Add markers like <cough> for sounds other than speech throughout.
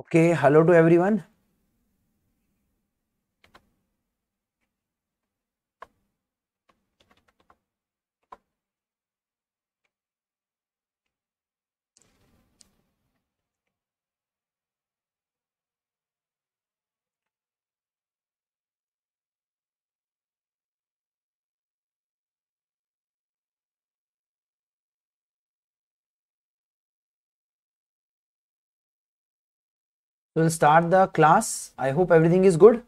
Okay, hello to everyone. we'll start the class. I hope everything is good.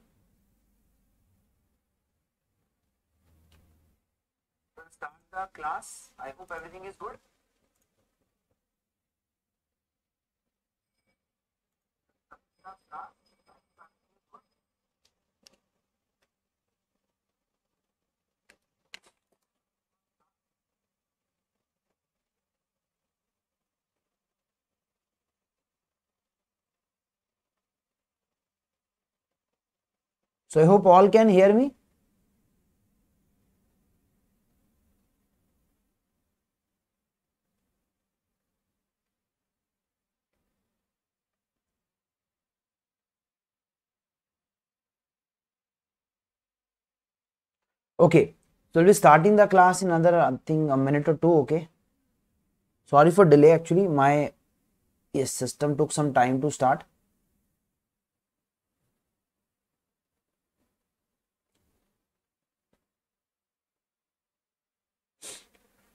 We'll start the class. I hope everything is good. So I hope all can hear me. Okay, so we'll be starting the class in another, I think, a minute or two, okay? Sorry for delay actually, my yes, system took some time to start.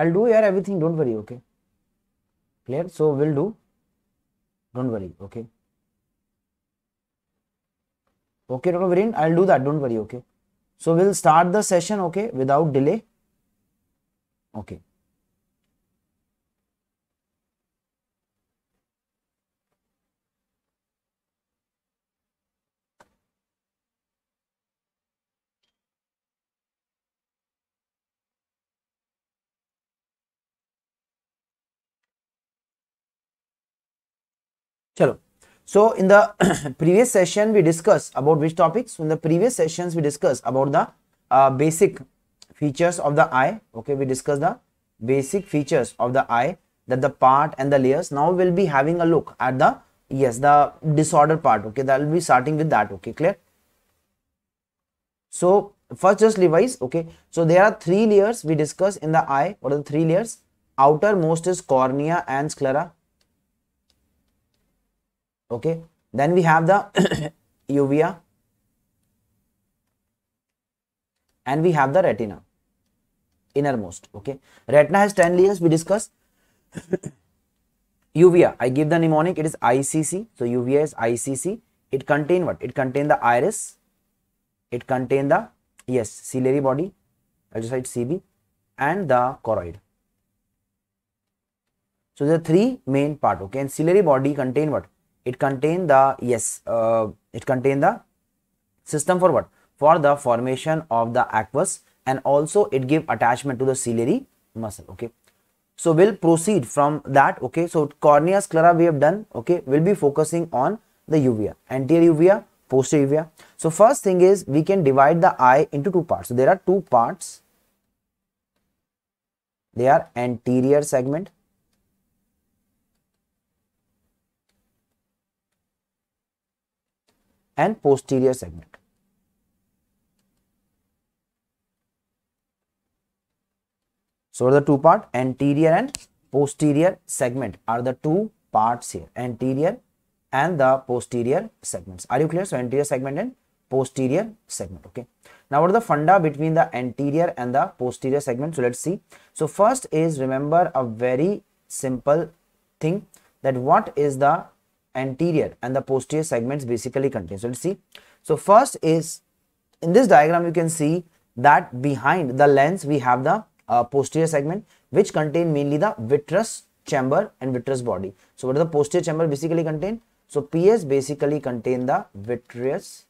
I'll do here everything, don't worry, okay? Clear? So we'll do, don't worry, okay? Okay, Dr. worry. I'll do that, don't worry, okay? So we'll start the session, okay, without delay. Okay. Chalo. So in the <clears throat> previous session we discussed about which topics? So in the previous sessions we discussed about the uh, basic features of the eye. Okay, we discussed the basic features of the eye that the part and the layers. Now we'll be having a look at the yes the disorder part. Okay, that will be starting with that. Okay, clear? So first just revise. Okay, so there are three layers we discussed in the eye. What are the three layers? Outermost is cornea and sclera okay then we have the <coughs> uvea and we have the retina innermost okay retina has 10 layers we discuss <coughs> uvea i give the mnemonic it is icc so uvea is icc it contain what it contain the iris it contain the yes ciliary body I'll just write cb and the choroid so the three main part okay and ciliary body contain what it contain the yes uh, it contain the system for what for the formation of the aqueous and also it give attachment to the ciliary muscle okay so we'll proceed from that okay so cornea sclera we have done okay we'll be focusing on the uvea anterior uvea posterior uvea so first thing is we can divide the eye into two parts so there are two parts they are anterior segment and posterior segment. So the two part anterior and posterior segment are the two parts here anterior and the posterior segments. Are you clear? So anterior segment and posterior segment. Okay. Now what are the funda between the anterior and the posterior segment? So let's see. So first is remember a very simple thing that what is the anterior and the posterior segments basically contain. So let's see. So first is in this diagram you can see that behind the lens we have the uh, posterior segment which contain mainly the vitreous chamber and vitreous body. So what does the posterior chamber basically contain? So PS basically contain the vitreous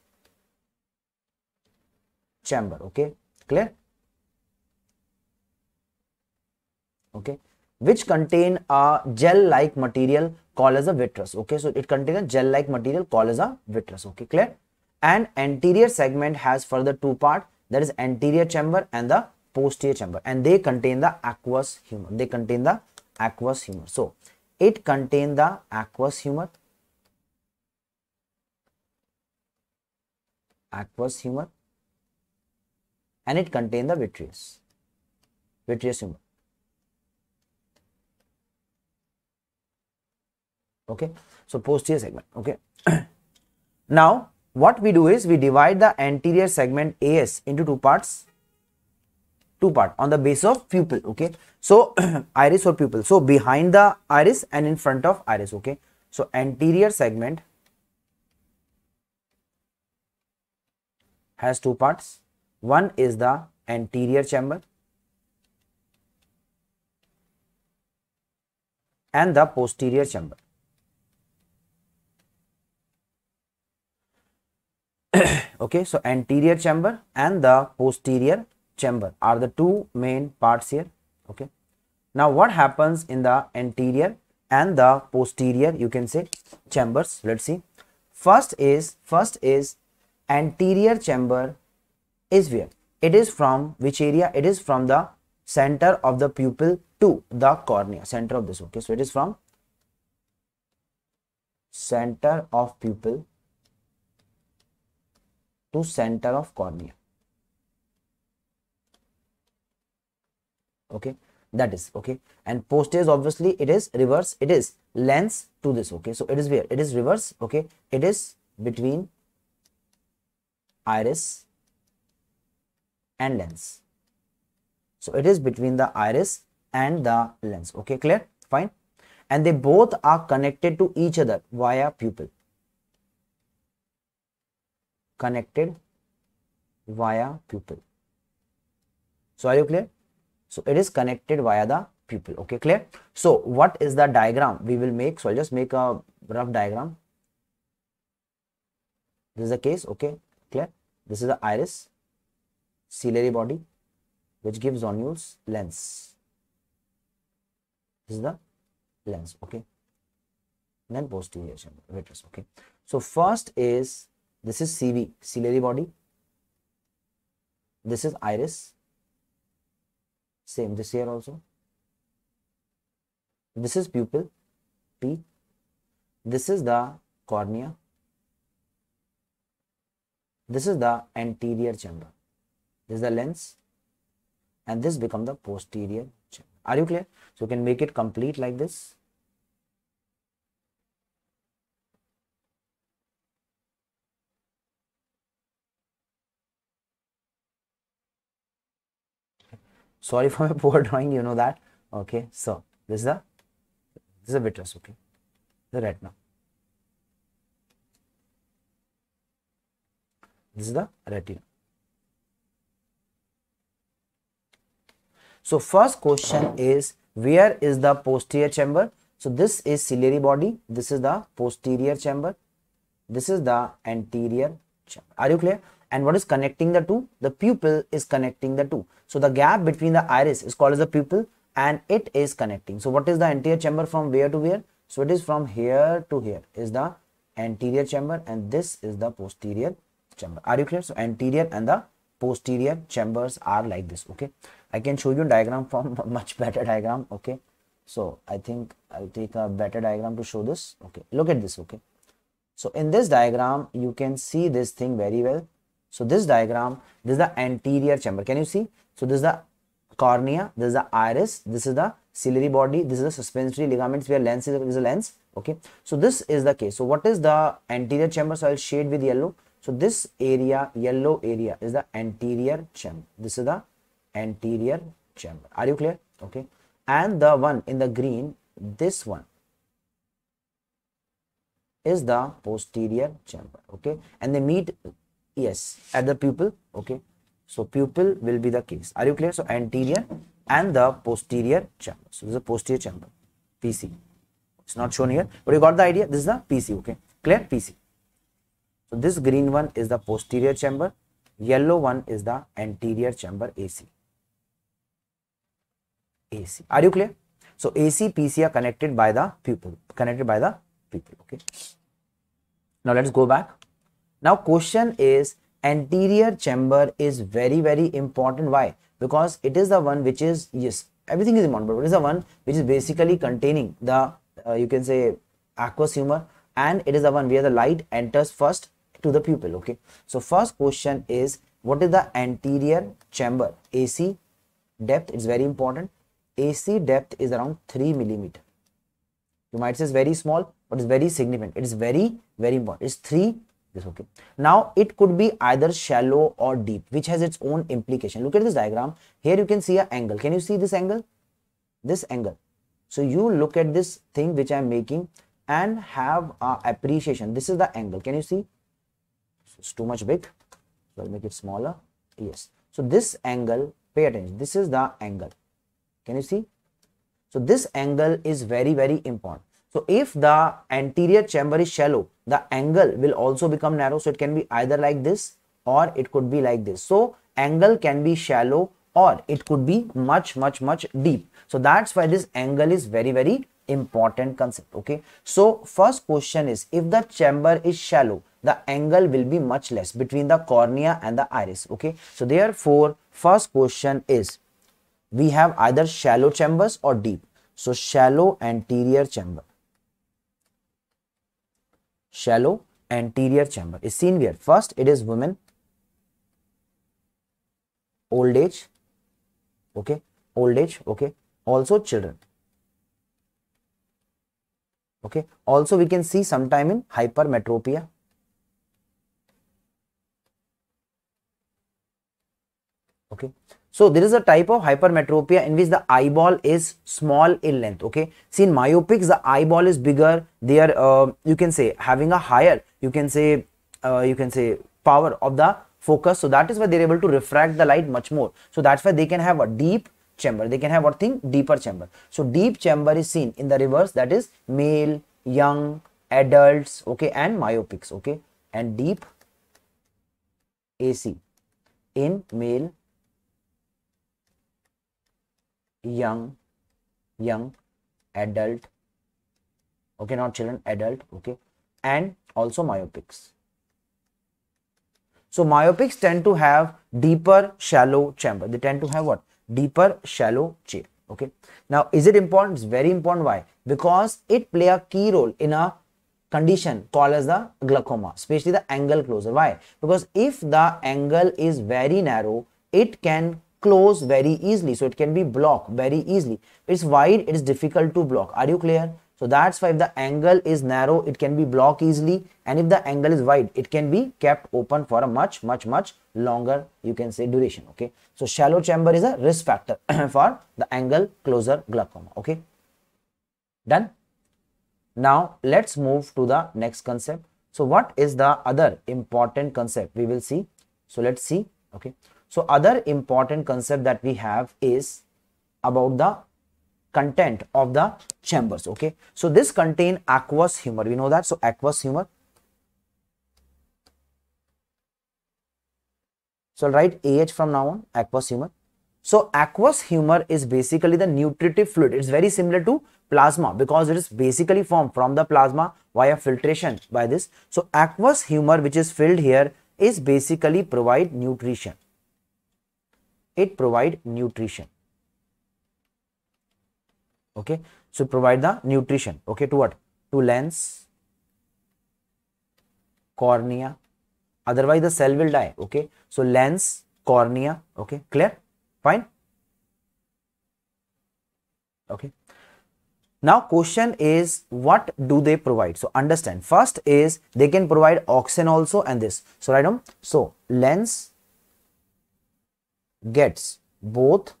chamber. Okay, clear? Okay, which contain a gel-like material called as a vitreous okay so it contains gel like material called as a vitreous okay clear and anterior segment has further two part that is anterior chamber and the posterior chamber and they contain the aqueous humor they contain the aqueous humor so it contain the aqueous humor aqueous humor and it contain the vitreous vitreous humor okay so posterior segment okay <clears throat> now what we do is we divide the anterior segment as into two parts two part on the base of pupil okay so <clears throat> iris or pupil so behind the iris and in front of iris okay so anterior segment has two parts one is the anterior chamber and the posterior chamber <coughs> okay so anterior chamber and the posterior chamber are the two main parts here okay now what happens in the anterior and the posterior you can say chambers let's see first is first is anterior chamber is where it is from which area it is from the center of the pupil to the cornea center of this okay so it is from center of pupil to center of cornea. Okay, that is okay. And posterior obviously it is reverse, it is lens to this. Okay, so it is where it is reverse. Okay, it is between iris and lens. So it is between the iris and the lens. Okay, clear? Fine. And they both are connected to each other via pupil connected via pupil. So are you clear? So it is connected via the pupil. Okay, clear? So what is the diagram we will make? So I'll just make a rough diagram. This is the case. Okay, clear? This is the iris, ciliary body, which gives zonules lens. This is the lens. Okay. Then posterior vitreous. Okay. So first is this is CV, ciliary body. This is iris. Same this here also. This is pupil, P. This is the cornea. This is the anterior chamber. This is the lens. And this become the posterior chamber. Are you clear? So you can make it complete like this. sorry for my <laughs> poor drawing you know that okay so this is the this is a vitreous okay the retina this is the retina so first question is where is the posterior chamber so this is ciliary body this is the posterior chamber this is the anterior chamber are you clear and what is connecting the two? The pupil is connecting the two. So the gap between the iris is called as the pupil and it is connecting. So what is the anterior chamber from where to where? So it is from here to here is the anterior chamber and this is the posterior chamber. Are you clear? So anterior and the posterior chambers are like this. Okay. I can show you a diagram from <laughs> much better diagram. Okay. So I think I'll take a better diagram to show this. Okay. Look at this. Okay. So in this diagram, you can see this thing very well. So this diagram, this is the anterior chamber. Can you see? So this is the cornea, this is the iris, this is the ciliary body, this is the suspensory ligaments where lens is, is a lens. Okay. So this is the case. So what is the anterior chamber? So I'll shade with yellow. So this area, yellow area is the anterior chamber. This is the anterior chamber. Are you clear? Okay. And the one in the green, this one is the posterior chamber. Okay. And they meet Yes, at the pupil. Okay. So pupil will be the case. Are you clear? So anterior and the posterior chamber. So this is a posterior chamber. PC. It's not shown here, but you got the idea. This is the PC. Okay. Clear? PC. So this green one is the posterior chamber. Yellow one is the anterior chamber AC. AC. Are you clear? So AC, PC are connected by the pupil, connected by the pupil. Okay. Now let's go back. Now question is anterior chamber is very very important. Why? Because it is the one which is yes everything is important but it is the one which is basically containing the uh, you can say aqueous humor and it is the one where the light enters first to the pupil okay so first question is what is the anterior chamber ac depth is very important ac depth is around 3 millimeter you might say it's very small but it's very significant it is very very important it's 3 this okay now it could be either shallow or deep which has its own implication look at this diagram here you can see an angle can you see this angle this angle so you look at this thing which i am making and have uh, appreciation this is the angle can you see it's too much big so i'll make it smaller yes so this angle pay attention this is the angle can you see so this angle is very very important so if the anterior chamber is shallow, the angle will also become narrow. So it can be either like this or it could be like this. So angle can be shallow or it could be much, much, much deep. So that's why this angle is very, very important concept. Okay. So first question is if the chamber is shallow, the angle will be much less between the cornea and the iris. Okay. So therefore, first question is we have either shallow chambers or deep. So shallow anterior chamber shallow anterior chamber is seen here. first it is women old age okay old age okay also children okay also we can see sometime in hypermetropia okay so there is a type of hypermetropia in which the eyeball is small in length. Okay. See in myopics, the eyeball is bigger. They are, uh, you can say, having a higher, you can say, uh, you can say power of the focus. So that is why they're able to refract the light much more. So that's why they can have a deep chamber. They can have a thing deeper chamber. So deep chamber is seen in the reverse. That is male, young, adults, okay, and myopics, okay, and deep AC in male young young adult okay not children adult okay and also myopics so myopics tend to have deeper shallow chamber they tend to have what deeper shallow chamber okay now is it important it's very important why because it play a key role in a condition called as the glaucoma especially the angle closure why because if the angle is very narrow it can close very easily. So it can be blocked very easily. It's wide, it is difficult to block. Are you clear? So that's why if the angle is narrow, it can be blocked easily. And if the angle is wide, it can be kept open for a much, much, much longer, you can say duration. Okay. So shallow chamber is a risk factor <clears throat> for the angle closer glaucoma. Okay. Done. Now let's move to the next concept. So what is the other important concept we will see. So let's see. Okay. So other important concept that we have is about the content of the chambers. Okay. So this contain aqueous humor. We know that. So aqueous humor. So I'll write AH from now on aqueous humor. So aqueous humor is basically the nutritive fluid. It's very similar to plasma because it is basically formed from the plasma via filtration by this. So aqueous humor which is filled here is basically provide nutrition it provide nutrition okay so provide the nutrition okay to what to lens cornea otherwise the cell will die okay so lens cornea okay clear fine okay now question is what do they provide so understand first is they can provide oxygen also and this so right on so lens gets both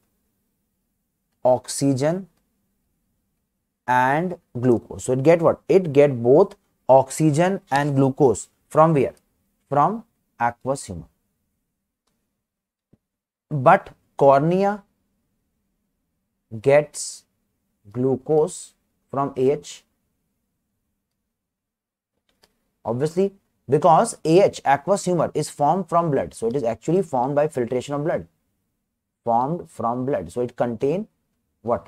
oxygen and glucose. So it get what? It get both oxygen and glucose from where? From aqueous humor. But cornea gets glucose from AH. Obviously, because AH, aqueous humor, is formed from blood. So it is actually formed by filtration of blood formed from blood. So it contain what?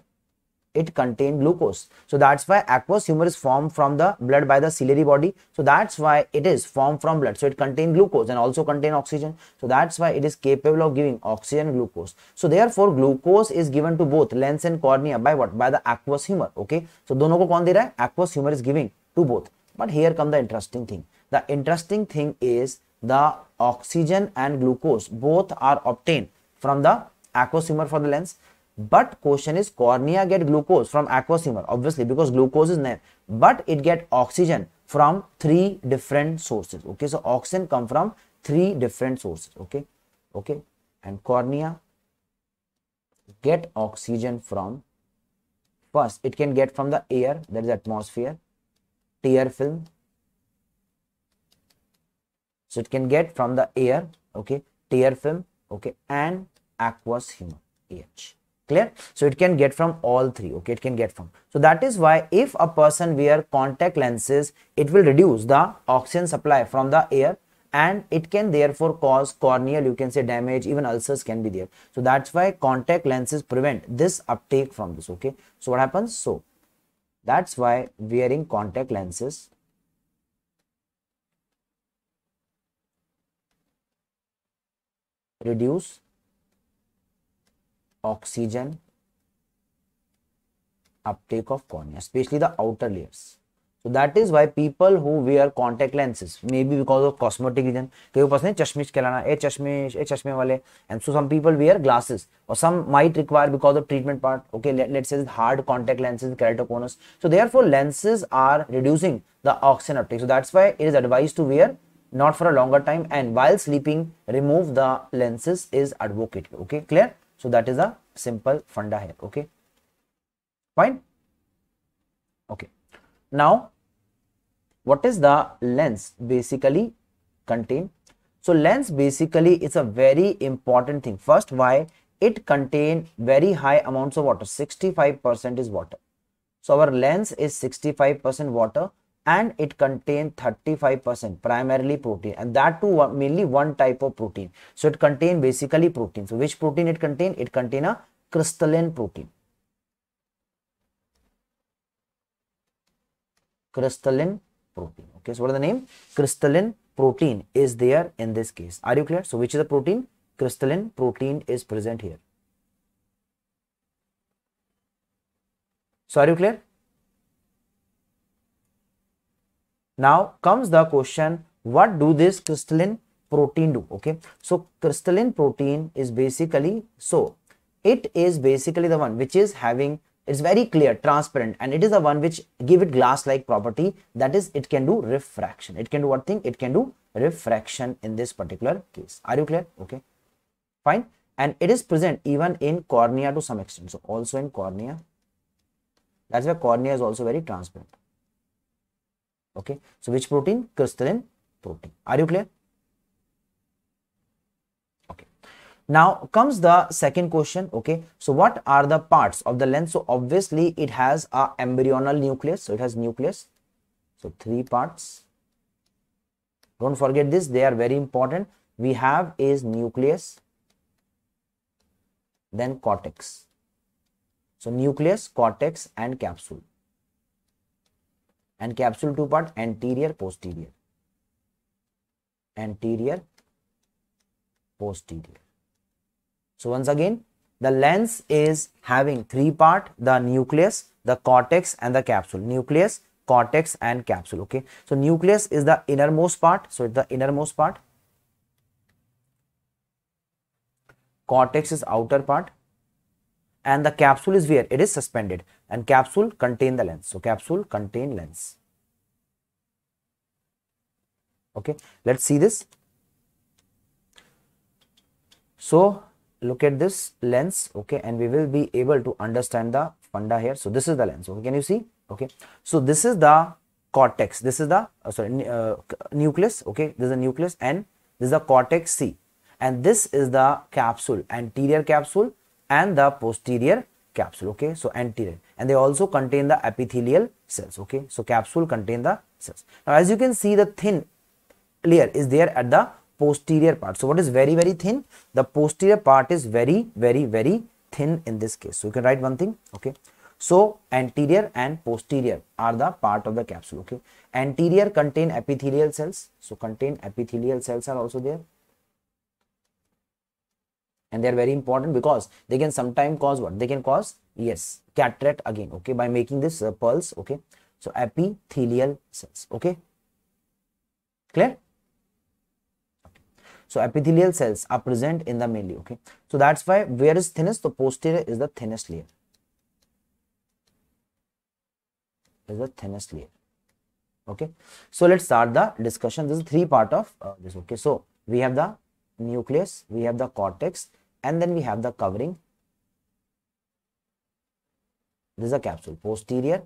It contain glucose. So that's why aqueous humor is formed from the blood by the ciliary body. So that's why it is formed from blood. So it contain glucose and also contain oxygen. So that's why it is capable of giving oxygen glucose. So therefore glucose is given to both lens and cornea by what? By the aqueous humor. Okay. So dono ko kaun de raha hai? Aqueous humor is giving to both. But here come the interesting thing. The interesting thing is the oxygen and glucose both are obtained from the aquosimer for the lens but question is cornea get glucose from aquosimer obviously because glucose is there but it get oxygen from three different sources okay so oxygen come from three different sources okay okay and cornea get oxygen from first it can get from the air that is atmosphere tear film so it can get from the air okay tear film okay and aqueous humor AH. Clear? So it can get from all three. Okay, it can get from. So that is why if a person wear contact lenses, it will reduce the oxygen supply from the air and it can therefore cause corneal you can say damage even ulcers can be there so that's why contact lenses prevent this uptake from this okay so what happens so that's why wearing contact lenses reduce oxygen uptake of cornea, especially the outer layers. So that is why people who wear contact lenses, maybe because of cosmetic reason, कई person है चश्मिश कहलाना, ए चश्मिश, ए चश्मे वाले, and so some people wear glasses, or some might require because of treatment part. Okay, let, let's say hard contact lenses, keratoconus. So therefore lenses are reducing the oxygen uptake. So that's why it is advised to wear not for a longer time and while sleeping remove the lenses is advocated okay clear So that is a simple funda here. Okay. Fine. Okay. Now, what is the lens basically contain? So lens basically is a very important thing. First, why it contain very high amounts of water. 65% is water. So our lens is 65% water and it contains 35% primarily protein and that too mainly one type of protein so it contains basically protein so which protein it contains? it contains a crystalline protein crystalline protein okay so what is the name crystalline protein is there in this case are you clear so which is the protein crystalline protein is present here so are you clear Now comes the question, what do this crystalline protein do? Okay, so crystalline protein is basically, so it is basically the one which is having it's very clear transparent and it is the one which give it glass like property that is it can do refraction it can do what thing it can do refraction in this particular case are you clear okay fine and it is present even in cornea to some extent so also in cornea that's why cornea is also very transparent Okay. So which protein? Crystalline protein. Are you clear? Okay. Now comes the second question. Okay. So what are the parts of the lens? So obviously it has a embryonal nucleus. So it has nucleus. So three parts. Don't forget this. They are very important. We have is nucleus, then cortex. So nucleus, cortex and capsule and capsule two part anterior posterior anterior posterior so once again the lens is having three part the nucleus the cortex and the capsule nucleus cortex and capsule okay so nucleus is the innermost part so it's the innermost part cortex is outer part and the capsule is where it is suspended and capsule contain the lens. So, capsule contain lens. Okay, let us see this. So, look at this lens okay and we will be able to understand the funda here. So, this is the lens okay can you see okay. So, this is the cortex this is the uh, sorry uh, nucleus okay this is the nucleus and this is the cortex C and this is the capsule anterior capsule and the posterior capsule okay so anterior and they also contain the epithelial cells okay so capsule contain the cells now as you can see the thin layer is there at the posterior part so what is very very thin the posterior part is very very very thin in this case so you can write one thing okay so anterior and posterior are the part of the capsule okay anterior contain epithelial cells so contain epithelial cells are also there and they are very important because they can sometimes cause what they can cause yes cataract again okay by making this uh, pulse okay so epithelial cells okay clear so epithelial cells are present in the mainly. okay so that's why where is thinnest the posterior is the thinnest layer is the thinnest layer okay so let's start the discussion this is three part of uh, this okay so we have the nucleus we have the cortex and then we have the covering this is a capsule, posterior,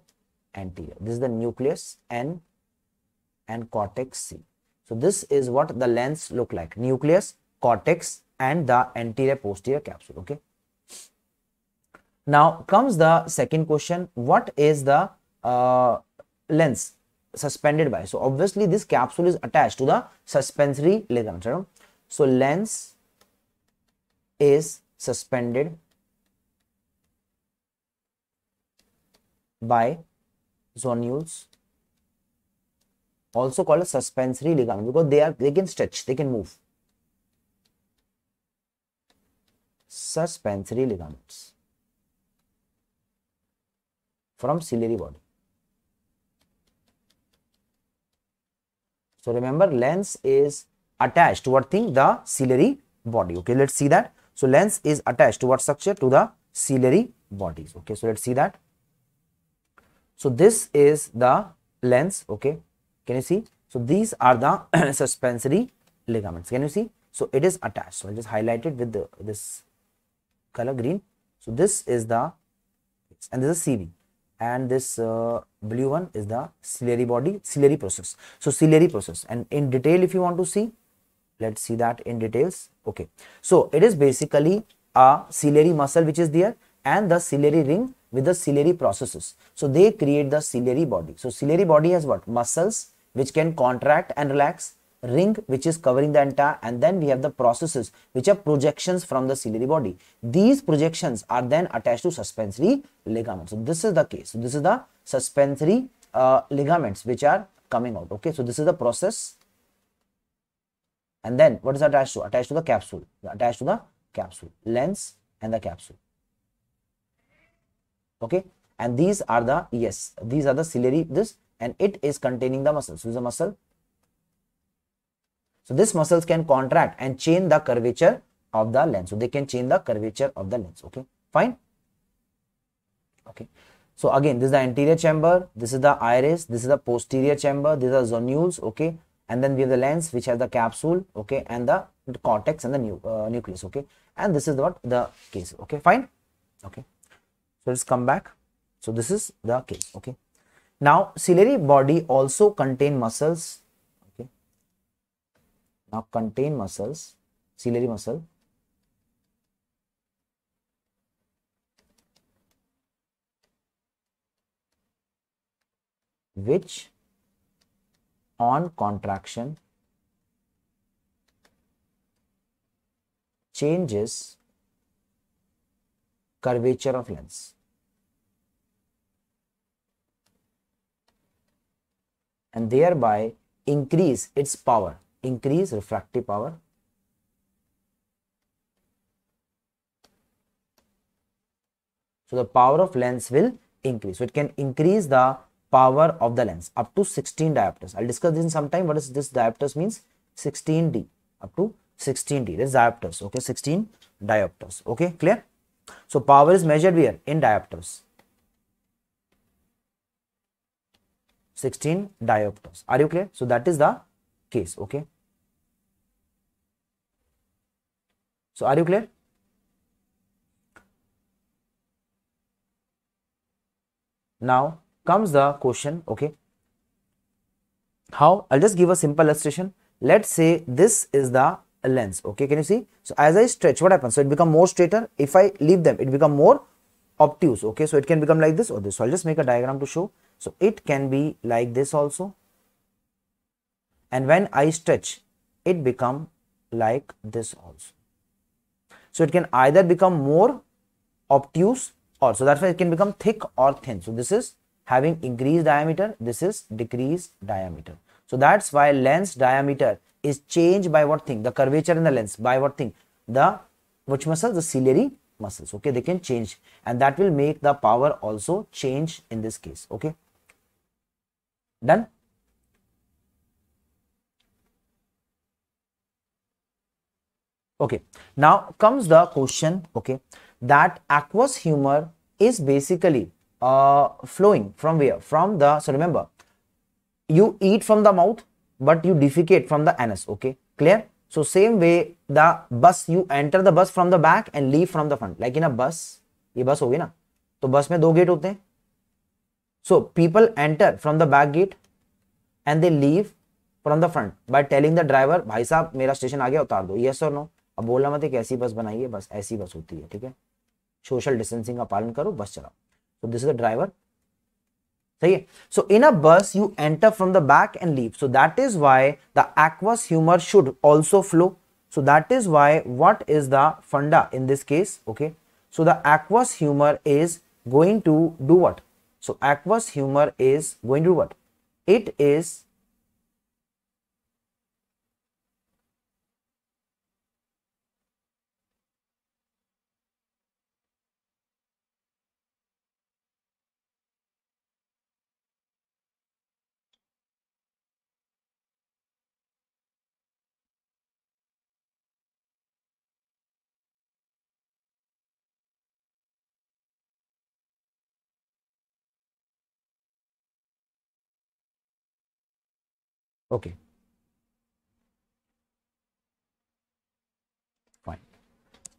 anterior. This is the nucleus N and cortex C. So this is what the lens look like, nucleus, cortex and the anterior posterior capsule, okay. Now comes the second question, what is the uh, lens suspended by? So obviously this capsule is attached to the suspensory ligament. So lens is suspended by zonules also called a suspensory ligament because they are they can stretch they can move suspensory ligaments from ciliary body so remember lens is attached to what thing the ciliary body okay let's see that so lens is attached to what structure to the ciliary bodies okay so let's see that so this is the lens, okay. Can you see? So these are the <clears throat> suspensory ligaments. Can you see? So it is attached. So I'll just highlight it with the, this color green. So this is the, and this is CV. And this uh, blue one is the ciliary body, ciliary process. So ciliary process. And in detail, if you want to see, let's see that in details. Okay. So it is basically a ciliary muscle which is there and the ciliary ring with the ciliary processes. So they create the ciliary body. So ciliary body has what? Muscles which can contract and relax, ring which is covering the entire and then we have the processes which are projections from the ciliary body. These projections are then attached to suspensory ligaments. So this is the case. So this is the suspensory uh, ligaments which are coming out. Okay. So this is the process. And then what is attached to? Attached to the capsule. Attached to the capsule. Lens and the capsule okay and these are the yes these are the ciliary this and it is containing the muscle so the muscle so this muscles can contract and change the curvature of the lens so they can change the curvature of the lens okay fine okay so again this is the anterior chamber this is the iris this is the posterior chamber these are zonules okay and then we have the lens which has the capsule okay and the cortex and the new uh, nucleus okay and this is what the case okay fine okay so let's come back. So this is the case. Okay. Now ciliary body also contain muscles. Okay. Now contain muscles, ciliary muscle. which on contraction changes curvature of lens. and thereby increase its power, increase refractive power. So the power of lens will increase. So it can increase the power of the lens up to 16 diopters. I'll discuss this in some time. What is this diopters means? 16D up to 16D. This diopters. Okay, 16 diopters. Okay, clear? So power is measured here In diopters. 16 diopters. Are you clear? So that is the case. Okay. So are you clear? Now comes the question. Okay. How? I'll just give a simple illustration. Let's say this is the lens. Okay. Can you see? So as I stretch, what happens? So it becomes more straighter. If I leave them, it becomes more obtuse. Okay. So it can become like this or this. So I'll just make a diagram to show. So it can be like this also. And when I stretch, it become like this also. So it can either become more obtuse or so that's why it can become thick or thin. So this is having increased diameter, this is decreased diameter. So that's why lens diameter is changed by what thing? The curvature in the lens by what thing? The which muscle? The ciliary muscles. Okay, they can change and that will make the power also change in this case. Okay. done okay now comes the question okay that aqueous humor is basically uh, flowing from where from the so remember you eat from the mouth but you defecate from the anus okay clear so same way the bus you enter the bus from the back and leave from the front like in a bus ये बस होगी ना तो बस में दो gate होते हैं So people enter from the back gate and they leave from the front by telling the driver, Bhai saab, mera station aage, utar do. Yes or no? Ab bolna mat ek aisi bus banaiye, bas aisi bus hoti hai, theek Social distancing ka palan karo, bus chalao. So this is the driver. Sahi So in a bus, you enter from the back and leave. So that is why the aqua's humor should also flow. So that is why what is the funda in this case? Okay. So the aqua's humor is going to do what? So aqueous humor is going to do what? It is Okay. Fine.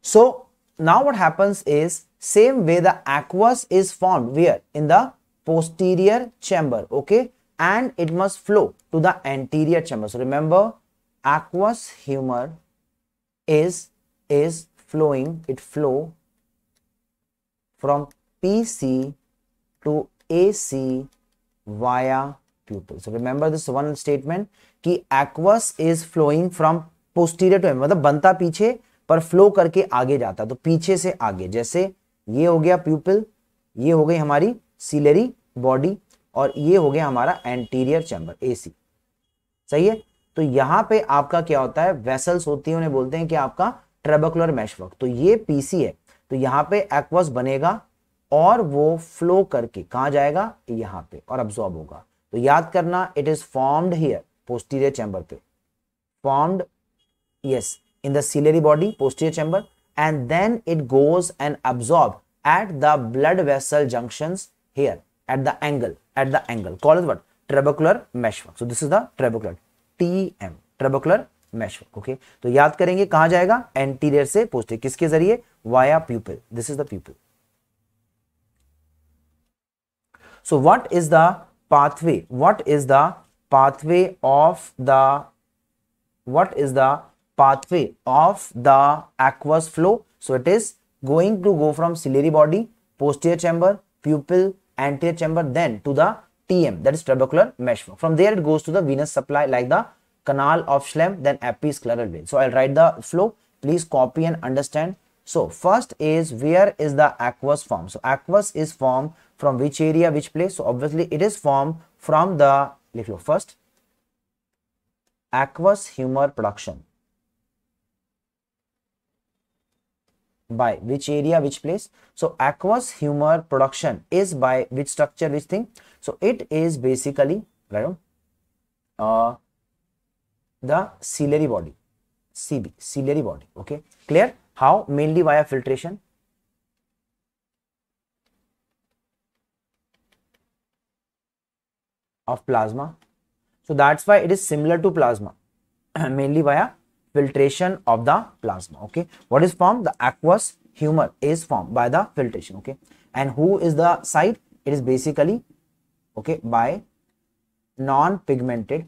So now what happens is same way the aqueous is formed where in the posterior chamber. Okay. And it must flow to the anterior chamber. So remember aqueous humor is is flowing. It flow from PC to AC via pupil so Remember this one statement ki aqueous is flowing from posterior to matlab banta piche par flow karke aage jata to piche se aage jaise ye ho gaya pupil ye ho gayi hamari ciliary body और ये हो गया हमारा anterior chamber AC सही है तो यहां पे आपका क्या होता है वेसल्स होती है उन्हें बोलते हैं कि आपका ट्रेबकुलर मैशवर्क तो ये पीसी है तो यहां पे एक्वस बनेगा और वो फ्लो करके कहा जाएगा यहां पे और अब्सॉर्ब होगा तो याद करना it is formed here posterior chamber पे formed yes in the ciliary body posterior chamber and then it goes and absorb at the blood vessel junction junctions at the angle at the angle call is what what meshwork so this is the the T M trabecular meshwork okay तो याद करेंगे कहां जाएगा anterior से पोस्टीरियर किसके जरिए via pupil this is the pupil so what is the pathway what is the pathway of the what is the pathway of the aqueous flow so it is going to go from ciliary body posterior chamber pupil anterior chamber then to the tm that is trabecular meshwork from there it goes to the venous supply like the canal of Schlemm then scleral vein so i'll write the flow please copy and understand so first is where is the aqueous form so aqueous is formed from which area, which place. So obviously it is formed from the, let me first, aqueous humor production. By which area, which place? So aqueous humor production is by which structure, which thing? So it is basically, right? Uh, the ciliary body, CB, ciliary body. Okay, clear? How? Mainly via filtration of plasma. So that's why it is similar to plasma, <clears throat> mainly via filtration of the plasma. Okay, what is formed? The aqueous humor is formed by the filtration. Okay, and who is the site? It is basically okay by non-pigmented,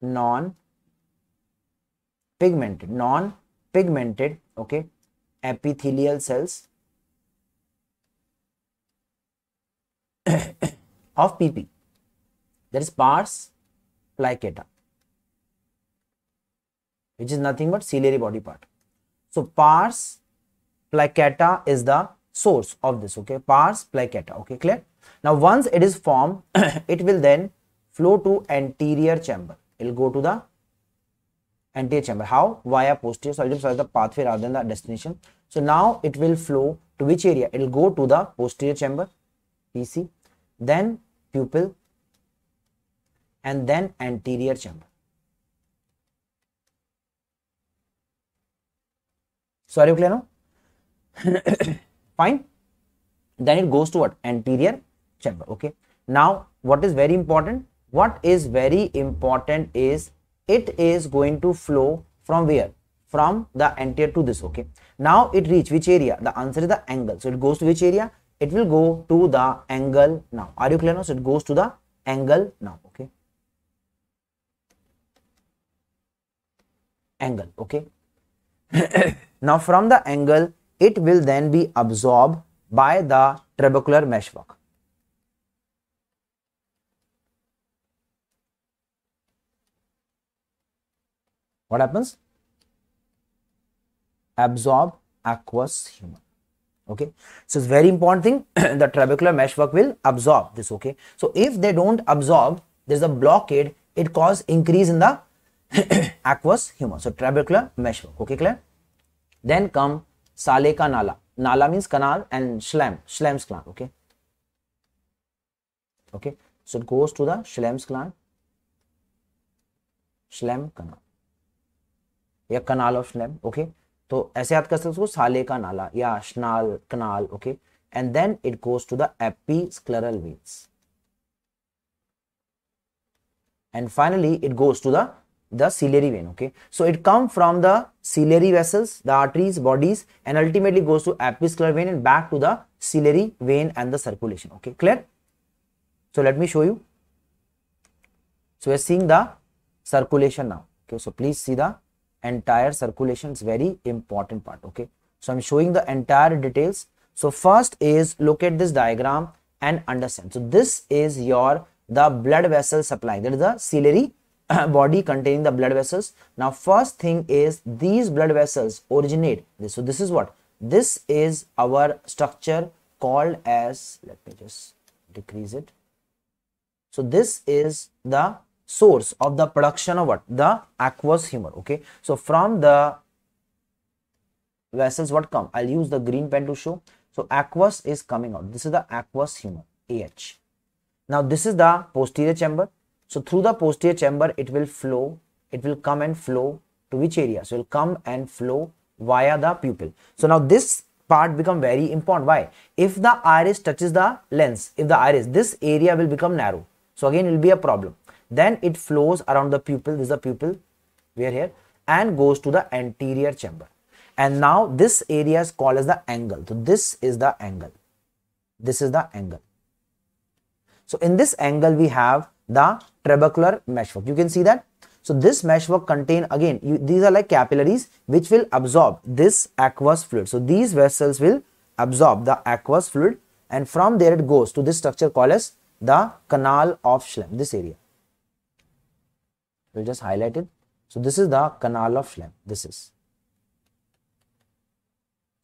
non-pigmented, non-pigmented. Okay, epithelial cells <clears throat> of PP that is pars placata which is nothing but ciliary body part. So pars placata is the source of this okay pars placata okay clear. Now once it is formed <coughs> it will then flow to anterior chamber it will go to the anterior chamber how via posterior solitum so the pathway rather than the destination. So now it will flow to which area it will go to the posterior chamber PC then pupil, and then anterior chamber. So are you clear now? Fine. Then it goes to what? Anterior chamber. Okay. Now, what is very important? What is very important is it is going to flow from where? From the anterior to this. Okay. Now it reach which area? The answer is the angle. So it goes to which area? it will go to the angle now. Are you clear now? So it goes to the angle now. Okay. Angle. Okay. <coughs> now from the angle, it will then be absorbed by the trabecular meshwork. What happens? Absorb aqueous humor okay so it's very important thing <coughs> the trabecular meshwork will absorb this okay so if they don't absorb there's a blockade it cause increase in the <coughs> aqueous humor so trabecular meshwork okay clear then come saleka nala nala means canal and schlemm schlemm's gland okay okay so it goes to the schlemm's gland schlem canal yeah canal of schlem okay तो ऐसे याद कर सकते उसको साले का नाला या स्नाल canal okay and then it goes to the episcleral veins and finally it goes to the the ciliary vein okay so it come from the ciliary vessels the arteries bodies and ultimately goes to episcleral vein and back to the ciliary vein and the circulation okay clear so let me show you so we seeing the circulation now so please see the entire circulation is very important part okay so i'm showing the entire details so first is look at this diagram and understand so this is your the blood vessel supply that is the ciliary <clears throat> body containing the blood vessels now first thing is these blood vessels originate this so this is what this is our structure called as let me just decrease it so this is the source of the production of what the aqueous humor okay so from the vessels what come i'll use the green pen to show so aqueous is coming out this is the aqueous humor ah now this is the posterior chamber so through the posterior chamber it will flow it will come and flow to which area so it will come and flow via the pupil so now this part become very important why if the iris touches the lens if the iris this area will become narrow so again it will be a problem then it flows around the pupil, this is the pupil, we are here, and goes to the anterior chamber. And now this area is called as the angle. So this is the angle. This is the angle. So in this angle, we have the trabecular meshwork. You can see that. So this meshwork contain again, you, these are like capillaries which will absorb this aqueous fluid. So these vessels will absorb the aqueous fluid and from there it goes to this structure called as the canal of Schlemm, this area we'll just highlight it so this is the canal of phlegm this is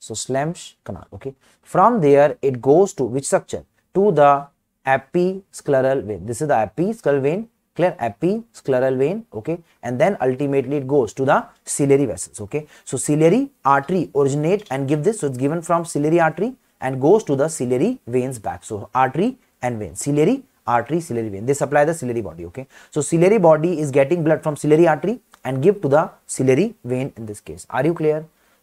so Schlem's canal okay from there it goes to which structure to the episcleral vein this is the episcleral vein clear episcleral vein okay and then ultimately it goes to the ciliary vessels okay so ciliary artery originate and give this so it's given from ciliary artery and goes to the ciliary veins back so artery and vein ciliary artery ciliary vein they supply the ciliary body okay so ciliary body is getting blood from ciliary artery and give to the ciliary vein in this case are you clear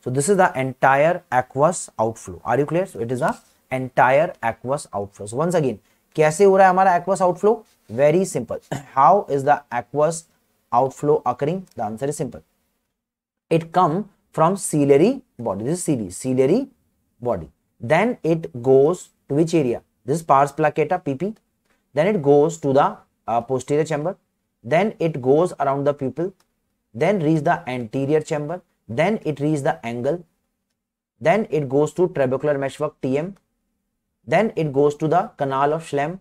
so this is the entire aqueous outflow are you clear so it is a entire aqueous outflow so once again कैसे हो रहा है aqueous outflow. Very simple. <coughs> How is the aqueous outflow occurring? The answer is simple. It come from ciliary body. This is ciliary, ciliary body. Then it goes to which area? This is pars placata PP then it goes to the uh, posterior chamber then it goes around the pupil then reach the anterior chamber then it reach the angle then it goes to trabecular meshwork tm then it goes to the canal of schlemm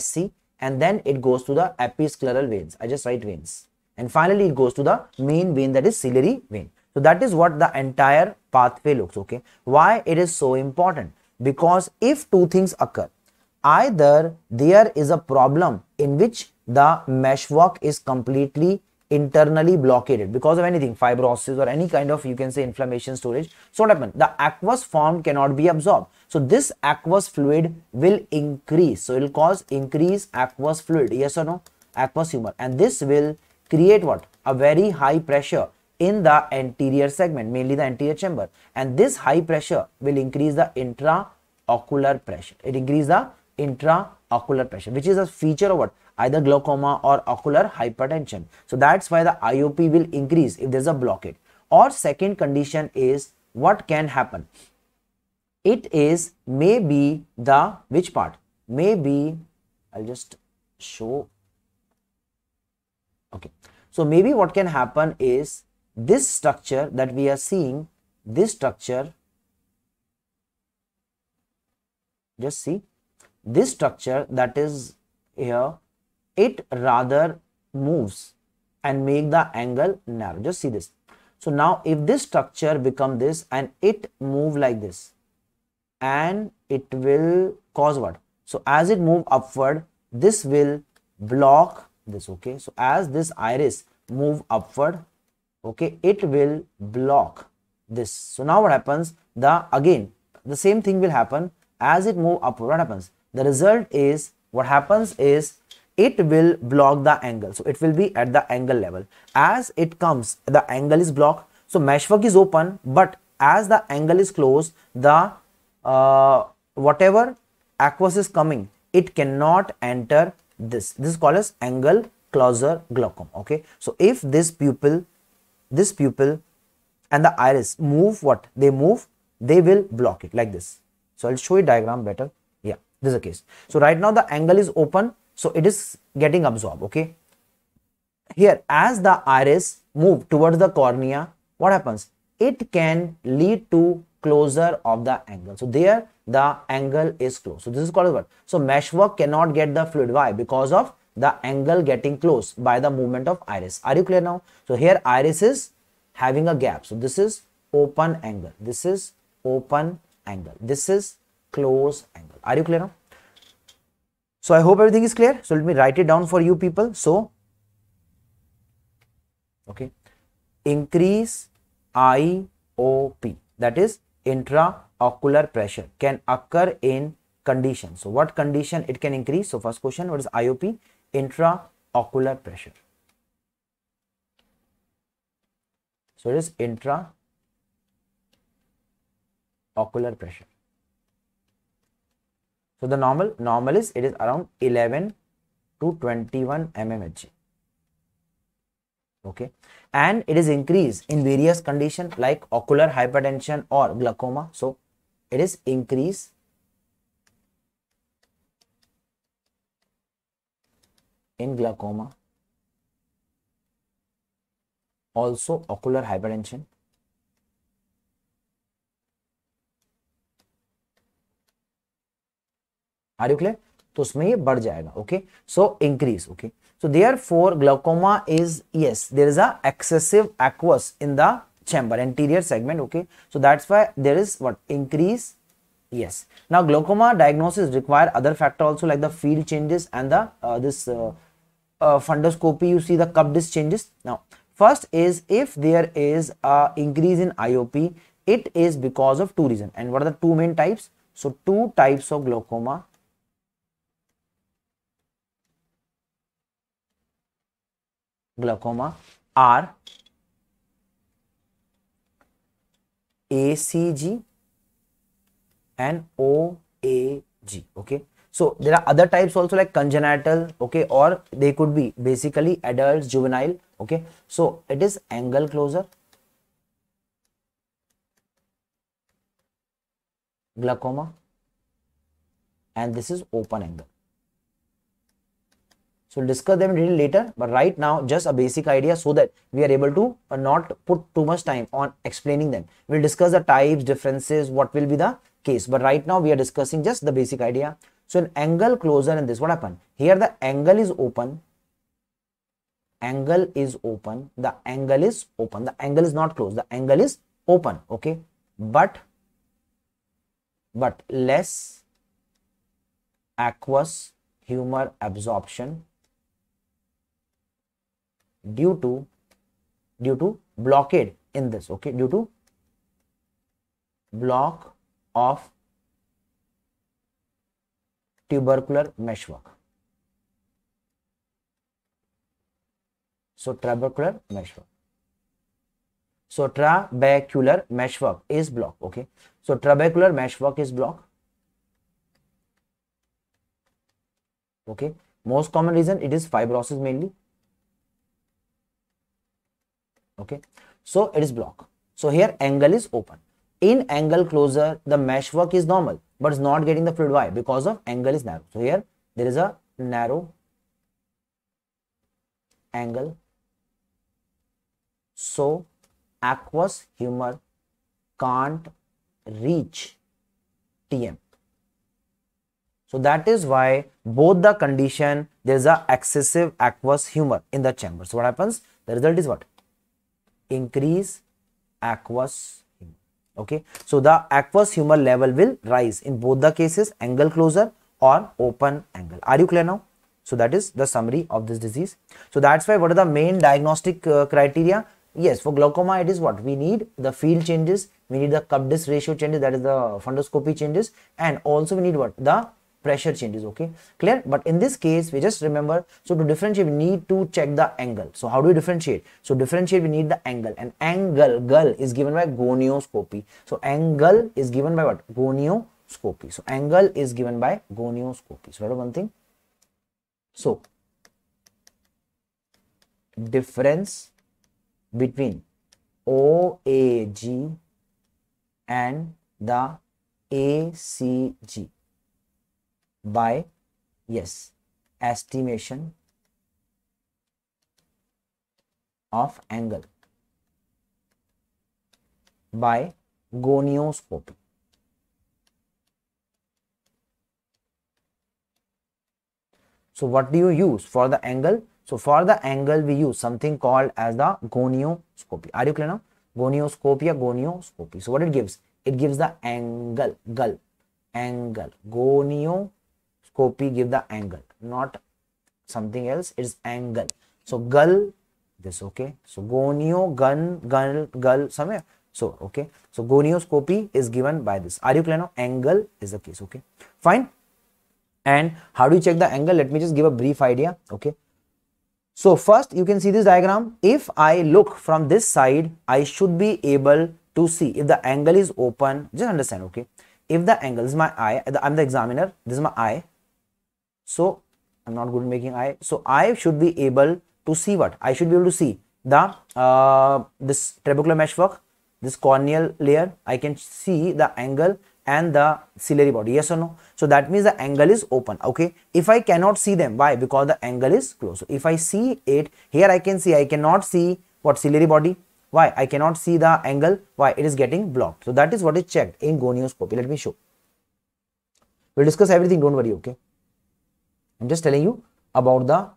sc and then it goes to the episcleral veins i just write veins and finally it goes to the main vein that is ciliary vein so that is what the entire pathway looks okay why it is so important because if two things occur Either there is a problem in which the meshwork is completely internally blockaded because of anything fibrosis or any kind of you can say inflammation storage so what happened the aqueous form cannot be absorbed so this aqueous fluid will increase so it will cause increase aqueous fluid yes or no aqueous humor and this will create what a very high pressure in the anterior segment mainly the anterior chamber and this high pressure will increase the intraocular pressure it increase the intraocular pressure, which is a feature of what? Either glaucoma or ocular hypertension. So that's why the IOP will increase if there's a blockade. Or second condition is what can happen? It is maybe the which part? Maybe I'll just show. Okay. So maybe what can happen is this structure that we are seeing, this structure, just see this structure that is here it rather moves and make the angle narrow just see this so now if this structure become this and it move like this and it will cause what so as it move upward this will block this okay so as this iris move upward okay it will block this so now what happens the again the same thing will happen as it move upward what happens the result is what happens is it will block the angle so it will be at the angle level as it comes the angle is blocked so meshwork is open but as the angle is closed the uh, whatever aqueous is coming it cannot enter this this is called as angle closure glaucoma. okay so if this pupil this pupil and the iris move what they move they will block it like this so i'll show you diagram better this is the case. So right now the angle is open. So it is getting absorbed. Okay. Here as the iris move towards the cornea, what happens? It can lead to closure of the angle. So there the angle is closed. So this is called what? So meshwork cannot get the fluid. Why? Because of the angle getting close by the movement of iris. Are you clear now? So here iris is having a gap. So this is open angle. This is open angle. This is close angle. Are you clear now? So I hope everything is clear. So let me write it down for you people. So, okay, increase IOP that is intraocular pressure can occur in condition. So what condition it can increase? So first question, what is IOP? Intraocular pressure. So it is intraocular pressure. So the normal normal is it is around 11 to 21 mmHg. Okay, and it is increased in various condition like ocular hypertension or glaucoma. So it is increased in glaucoma, also ocular hypertension are you clear तो उसमें ये बढ़ जाएगा okay so increase okay so therefore glaucoma is yes there is excessive aqueous in the chamber anterior segment okay so that's why there is what increase yes now glaucoma diagnosis require other factor also like the field changes and the uh, this uh, uh, fundoscopy you see the cup disc changes now first is if there is a increase in IOP it is because of two reason and what are the two main types so two types of glaucoma glaucoma are ACG and OAG. Okay. So there are other types also like congenital, okay, or they could be basically adults, juvenile, okay. So it is angle closure, glaucoma, and this is open angle. So we'll discuss them in later, but right now just a basic idea so that we are able to uh, not put too much time on explaining them. We'll discuss the types, differences, what will be the case, but right now we are discussing just the basic idea. So an angle closer and this, what happened? Here the angle is open, angle is open, the angle is open, the angle is not closed, the angle is open, okay? But, but less aqueous humor absorption due to due to blockade in this okay due to block of tubercular meshwork so tubercular meshwork so trabecular meshwork is block okay so trabecular meshwork is block okay most common reason it is fibrosis mainly okay so it is block so here angle is open in angle closure the mesh work is normal but it's not getting the fluid why because of angle is narrow so here there is a narrow angle so aqueous humor can't reach tm so that is why both the condition there is a excessive aqueous humor in the chamber so what happens the result is what increase aqueous Okay. So, the aqueous humor level will rise in both the cases angle closer or open angle. Are you clear now? So, that is the summary of this disease. So, that is why what are the main diagnostic uh, criteria? Yes, for glaucoma it is what? We need the field changes, we need the cup disc ratio changes that is the fundoscopy changes and also we need what? The pressure changes okay clear but in this case we just remember so to differentiate we need to check the angle so how do we differentiate so differentiate we need the angle and angle girl is given by gonioscopy so angle is given by what gonioscopy so angle is given by gonioscopy so one thing so difference between OAG and the ACG by yes estimation of angle by gonioscope so what do you use for the angle so for the angle we use something called as the gonioscopy are you clear now gonioscopy or gonioscopy so what it gives it gives the angle gull angle gonio copy give the angle, not something else, it's angle. So gull, this okay. So gonio, gun, gull, gull, somewhere. So, okay. So gonioscopy is given by this. Are you clear now? Angle is the case, okay. Fine. And how do you check the angle? Let me just give a brief idea, okay. So first you can see this diagram. If I look from this side, I should be able to see if the angle is open. Just understand, okay. If the angle is my eye, I'm the examiner, this is my eye. So I'm not good in making I. So I should be able to see what? I should be able to see the uh, this trabecular meshwork, this corneal layer. I can see the angle and the ciliary body. Yes or no? So that means the angle is open. Okay. If I cannot see them, why? Because the angle is closed. So if I see it, here I can see, I cannot see what ciliary body. Why? I cannot see the angle. Why? It is getting blocked. So that is what is checked in gonioscopy. Let me show. We'll discuss everything. Don't worry. Okay. I'm just telling you about the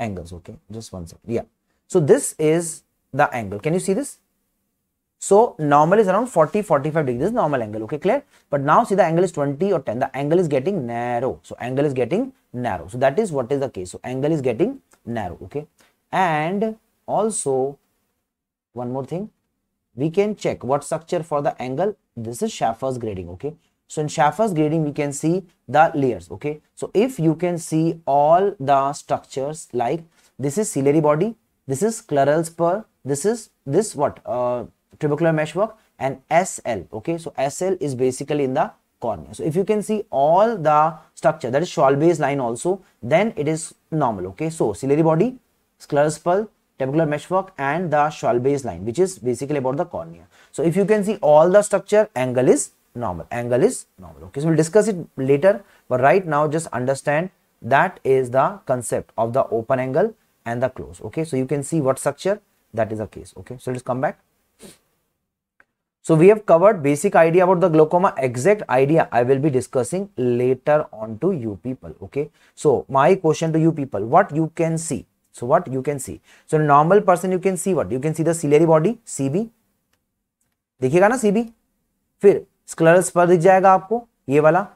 angles, okay? Just one second. Yeah. So this is the angle. Can you see this? So normal is around 40, 45 degrees, normal angle, okay, clear? But now see the angle is 20 or 10, the angle is getting narrow. So angle is getting narrow. So that is what is the case. So angle is getting narrow, okay? And also, one more thing, we can check what structure for the angle. This is Schaffer's grading, okay? So in Schaffer's grading, we can see the layers. Okay. So if you can see all the structures like this is ciliary body, this is pleural spur, this is this what uh, trabecular meshwork and SL. Okay. So SL is basically in the cornea. So if you can see all the structure that is Schwalbe's line also, then it is normal. Okay. So ciliary body, scleral spur, tabular meshwork and the Schwalbe's line which is basically about the cornea. So if you can see all the structure angle is normal angle is normal okay so we'll discuss it later but right now just understand that is the concept of the open angle and the close okay so you can see what structure that is the case okay so let's come back so we have covered basic idea about the glaucoma exact idea i will be discussing later on to you people okay so my question to you people what you can see so what you can see so normal person you can see what you can see the ciliary body cb देखिएगा ना CB. फिर स्क्लरस पर दिख जाएगा आपको ये वाला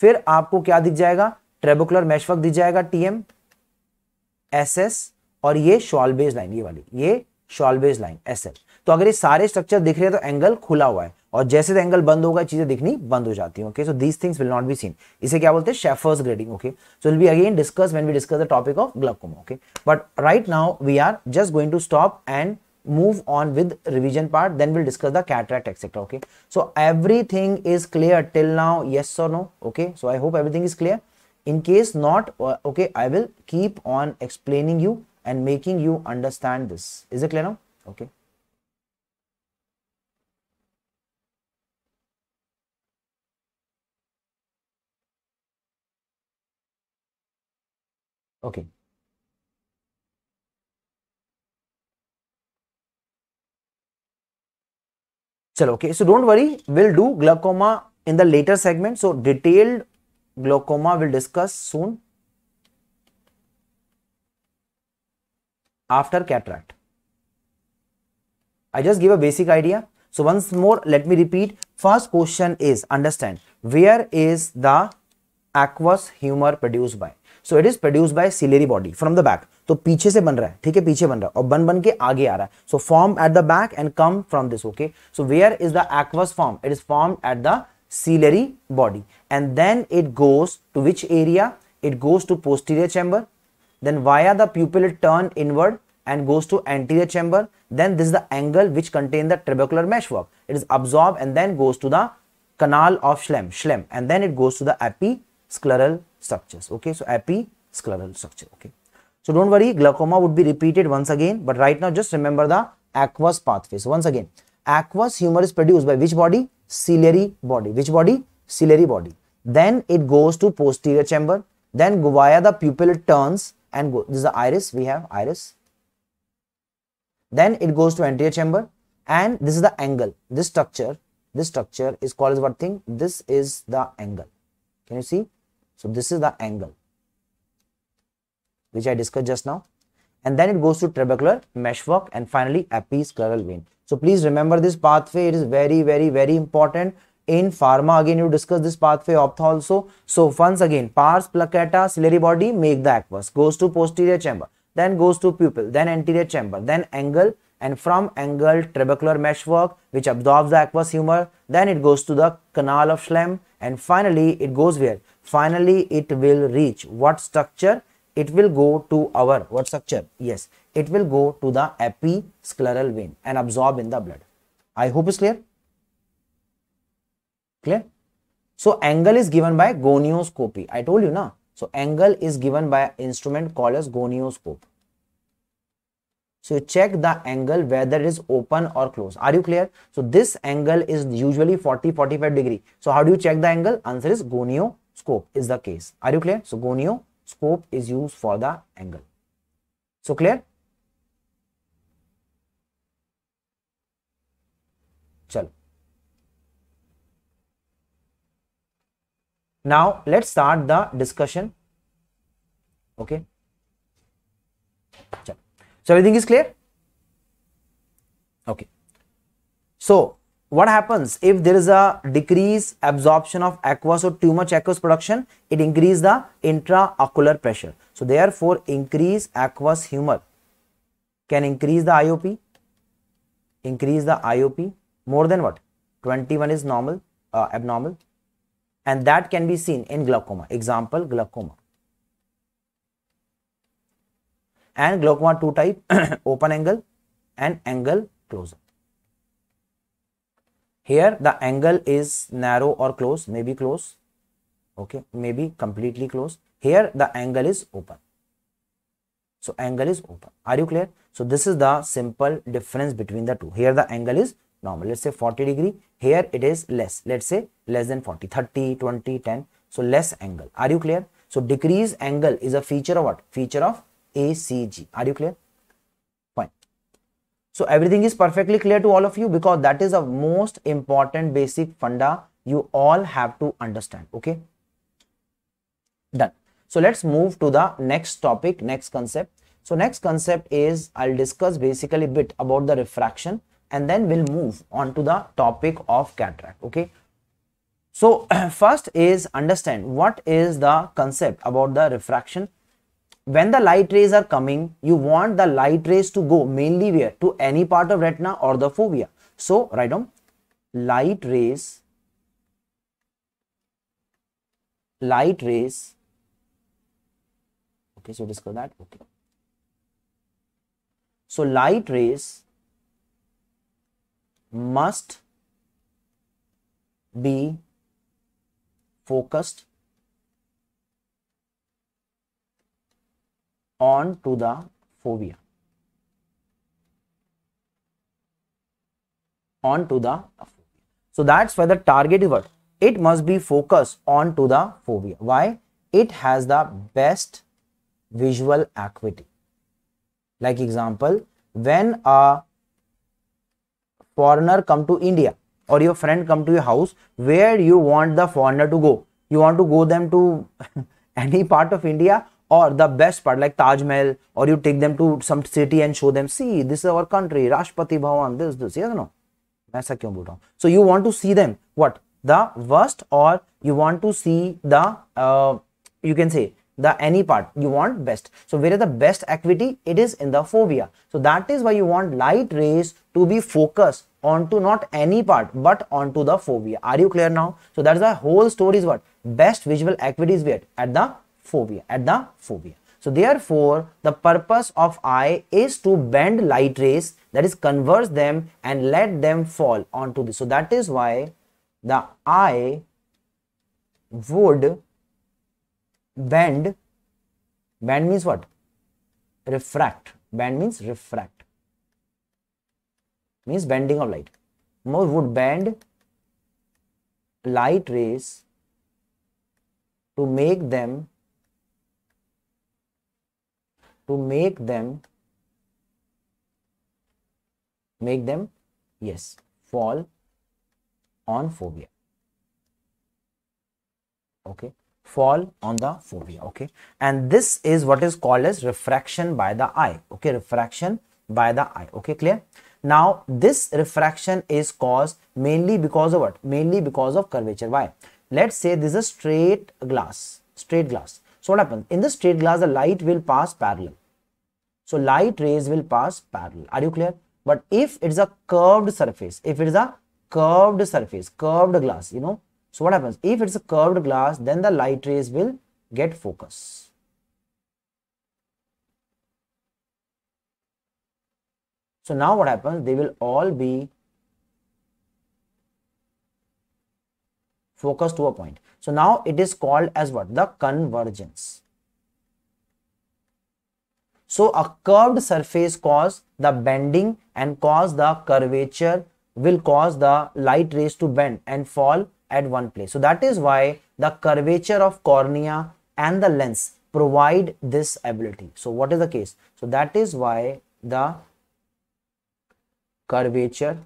फिर आपको क्या दिख जाएगा ट्रेबुकुलर मैशवर्क दिख जाएगा टीएम एसएस और ये शॉलबेज लाइन ये वाली ये शॉलबेज बेस लाइन एस तो अगर ये सारे स्ट्रक्चर दिख रहे हैं तो एंगल खुला हुआ है और जैसे एंगल बंद होगा चीजें दिखनी बंद हो जाती हैं okay so these things will not be seen इसे क्या बोलते हैं Shaffer's grading okay so will be again discuss when we discuss the topic of glaucoma okay but right now we are just going to stop and move on with revision part then we'll discuss the cataract etc okay so everything is clear till now yes or no okay so i hope everything is clear in case not uh, okay i will keep on explaining you and making you understand this is it clear now okay okay okay, so don't worry, we'll do glaucoma in the later segment. So detailed glaucoma we'll discuss soon after cataract. I just give a basic idea. So once more, let me repeat. First question is understand where is the aqueous humor produced by? So it is produced by ciliary body from the back. तो पीछे से बन रहा है ठीक है पीछे बन रहा है और बन बन के आगे आ रहा है so form at the back end come from this okay so where is the aqueous form it is form at the ciliary body and then it goes to which area it goes to posterior chamber then via the pupil it turn inward and goes to anterior chamber then this the angle which contain the trabecular meshwork it is absorb and then goes to the canal of श्लेम Schlemm and then it goes to the episcleral structure okay so episcleral structure okay So don't worry, glaucoma would be repeated once again, but right now just remember the aqueous pathway. So once again, aqueous humor is produced by which body? Ciliary body. Which body? Ciliary body. Then it goes to posterior chamber. Then via the pupil it turns and go. This is the iris. We have iris. Then it goes to anterior chamber and this is the angle. This structure, this structure is called as what thing? This is the angle. Can you see? So this is the angle which I discussed just now. And then it goes to trabecular meshwork and finally scleral vein. So please remember this pathway. It is very, very, very important. In pharma, again, you discuss this pathway optha also. So once again, pars placata, ciliary body, make the aqueous, goes to posterior chamber, then goes to pupil, then anterior chamber, then angle, and from angle trabecular meshwork, which absorbs the aqueous humor, then it goes to the canal of Schlemm, and finally it goes where? Finally, it will reach what structure? it will go to our what structure? Yes, it will go to the episcleral vein and absorb in the blood. I hope it's clear. Clear? So angle is given by gonioscopy. I told you now. So angle is given by instrument called as gonioscope. So you check the angle whether it is open or closed. Are you clear? So this angle is usually 40-45 degree. So how do you check the angle? Answer is gonioscope is the case. Are you clear? So gonio scope is used for the angle. So clear? Chal. Now let's start the discussion. Okay. Chal. So everything is clear? Okay. So what happens if there is a decrease absorption of aqueous or too much aqueous production it increase the intraocular pressure so therefore increase aqueous humor can increase the iop increase the iop more than what 21 is normal uh, abnormal and that can be seen in glaucoma example glaucoma and glaucoma two type <coughs> open angle and angle closure here the angle is narrow or close, maybe close, okay, maybe completely close. Here the angle is open. So angle is open. Are you clear? So this is the simple difference between the two. Here the angle is normal. Let's say 40 degree. Here it is less. Let's say less than 40, 30, 20, 10. So less angle. Are you clear? So decrease angle is a feature of what? Feature of ACG. Are you clear? So everything is perfectly clear to all of you because that is the most important basic funda you all have to understand. Okay. Done. So let's move to the next topic, next concept. So next concept is I'll discuss basically a bit about the refraction and then we'll move on to the topic of cataract. Okay. So <clears throat> first is understand what is the concept about the refraction when the light rays are coming, you want the light rays to go mainly where? To any part of retina or the fovea. So write down light rays, light rays. Okay, so discover that. Okay. So light rays must be focused on to the phobia on to the phobia so that's why the target word it must be focused on to the phobia why it has the best visual acuity like example when a foreigner come to india or your friend come to your house where you want the foreigner to go you want to go them to <laughs> any part of india or the best part like Taj Mahal or you take them to some city and show them see this is our country Rashtrapati Bhavan this this yes or no so you want to see them what the worst or you want to see the you want to see the any part you want best so where is the best activity it is in the phobia so that is why you want light rays to be focused onto not any part but onto the phobia are you clear now so that's the whole story is what best visual activity is where at the phobia, at the phobia. So therefore, the purpose of eye is to bend light rays, that is converse them and let them fall onto this. So that is why the eye would bend, bend means what? Refract, bend means refract, means bending of light. More would bend light rays to make them to make them make them yes fall on phobia okay fall on the phobia okay and this is what is called as refraction by the eye okay refraction by the eye okay clear now this refraction is caused mainly because of what mainly because of curvature why let's say this is a straight glass straight glass so what happens in the straight glass the light will pass parallel so light rays will pass parallel. Are you clear? But if it is a curved surface, if it is a curved surface, curved glass, you know. So what happens? If it's a curved glass, then the light rays will get focus. So now what happens? They will all be focused to a point. So now it is called as what? The convergence. So a curved surface cause the bending and cause the curvature will cause the light rays to bend and fall at one place. So that is why the curvature of cornea and the lens provide this ability. So what is the case? So that is why the curvature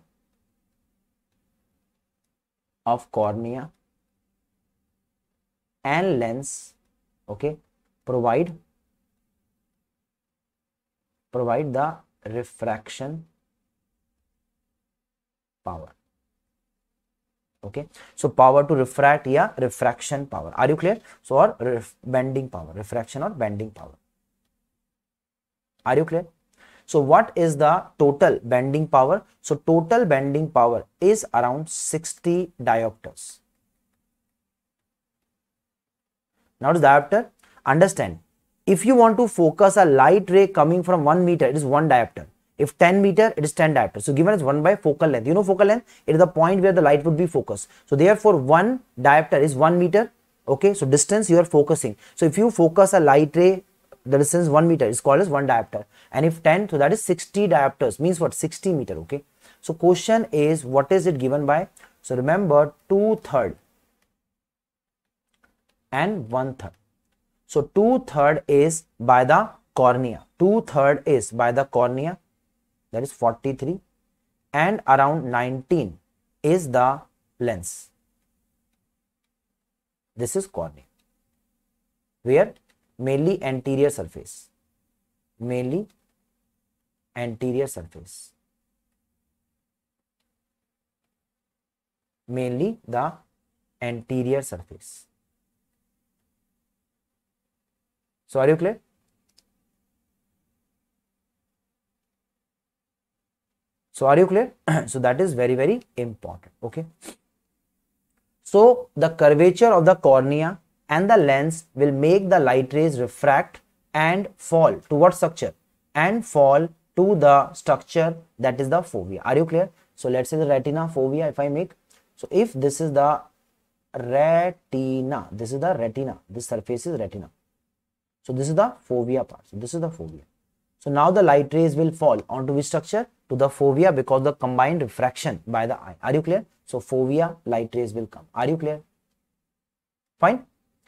of cornea and lens okay provide provide the refraction power okay so power to refract yeah refraction power are you clear so or bending power refraction or bending power are you clear so what is the total bending power so total bending power is around 60 diopters now the diopter understand if you want to focus a light ray coming from 1 meter, it is 1 diopter. If 10 meter, it is 10 diopter. So given as 1 by focal length. You know focal length? It is the point where the light would be focused. So therefore 1 diopter is 1 meter. Okay, so distance you are focusing. So if you focus a light ray, the distance 1 meter is called as 1 diopter. And if 10, so that is 60 diopters, means what? 60 meter, okay. So question is, what is it given by? So remember, 2 third and 1 third. So two third is by the cornea. Two third is by the cornea. That is 43 and around 19 is the lens. This is cornea. Where mainly anterior surface. Mainly anterior surface. Mainly the anterior surface. So are you clear? So are you clear? <clears throat> so that is very, very important. Okay. So the curvature of the cornea and the lens will make the light rays refract and fall to what structure? And fall to the structure that is the fovea. Are you clear? So let's say the retina fovea if I make. So if this is the retina, this is the retina, this surface is retina. So this is the fovea part. So this is the fovea. So now the light rays will fall onto which structure? To the fovea because the combined refraction by the eye. Are you clear? So fovea light rays will come. Are you clear? Fine.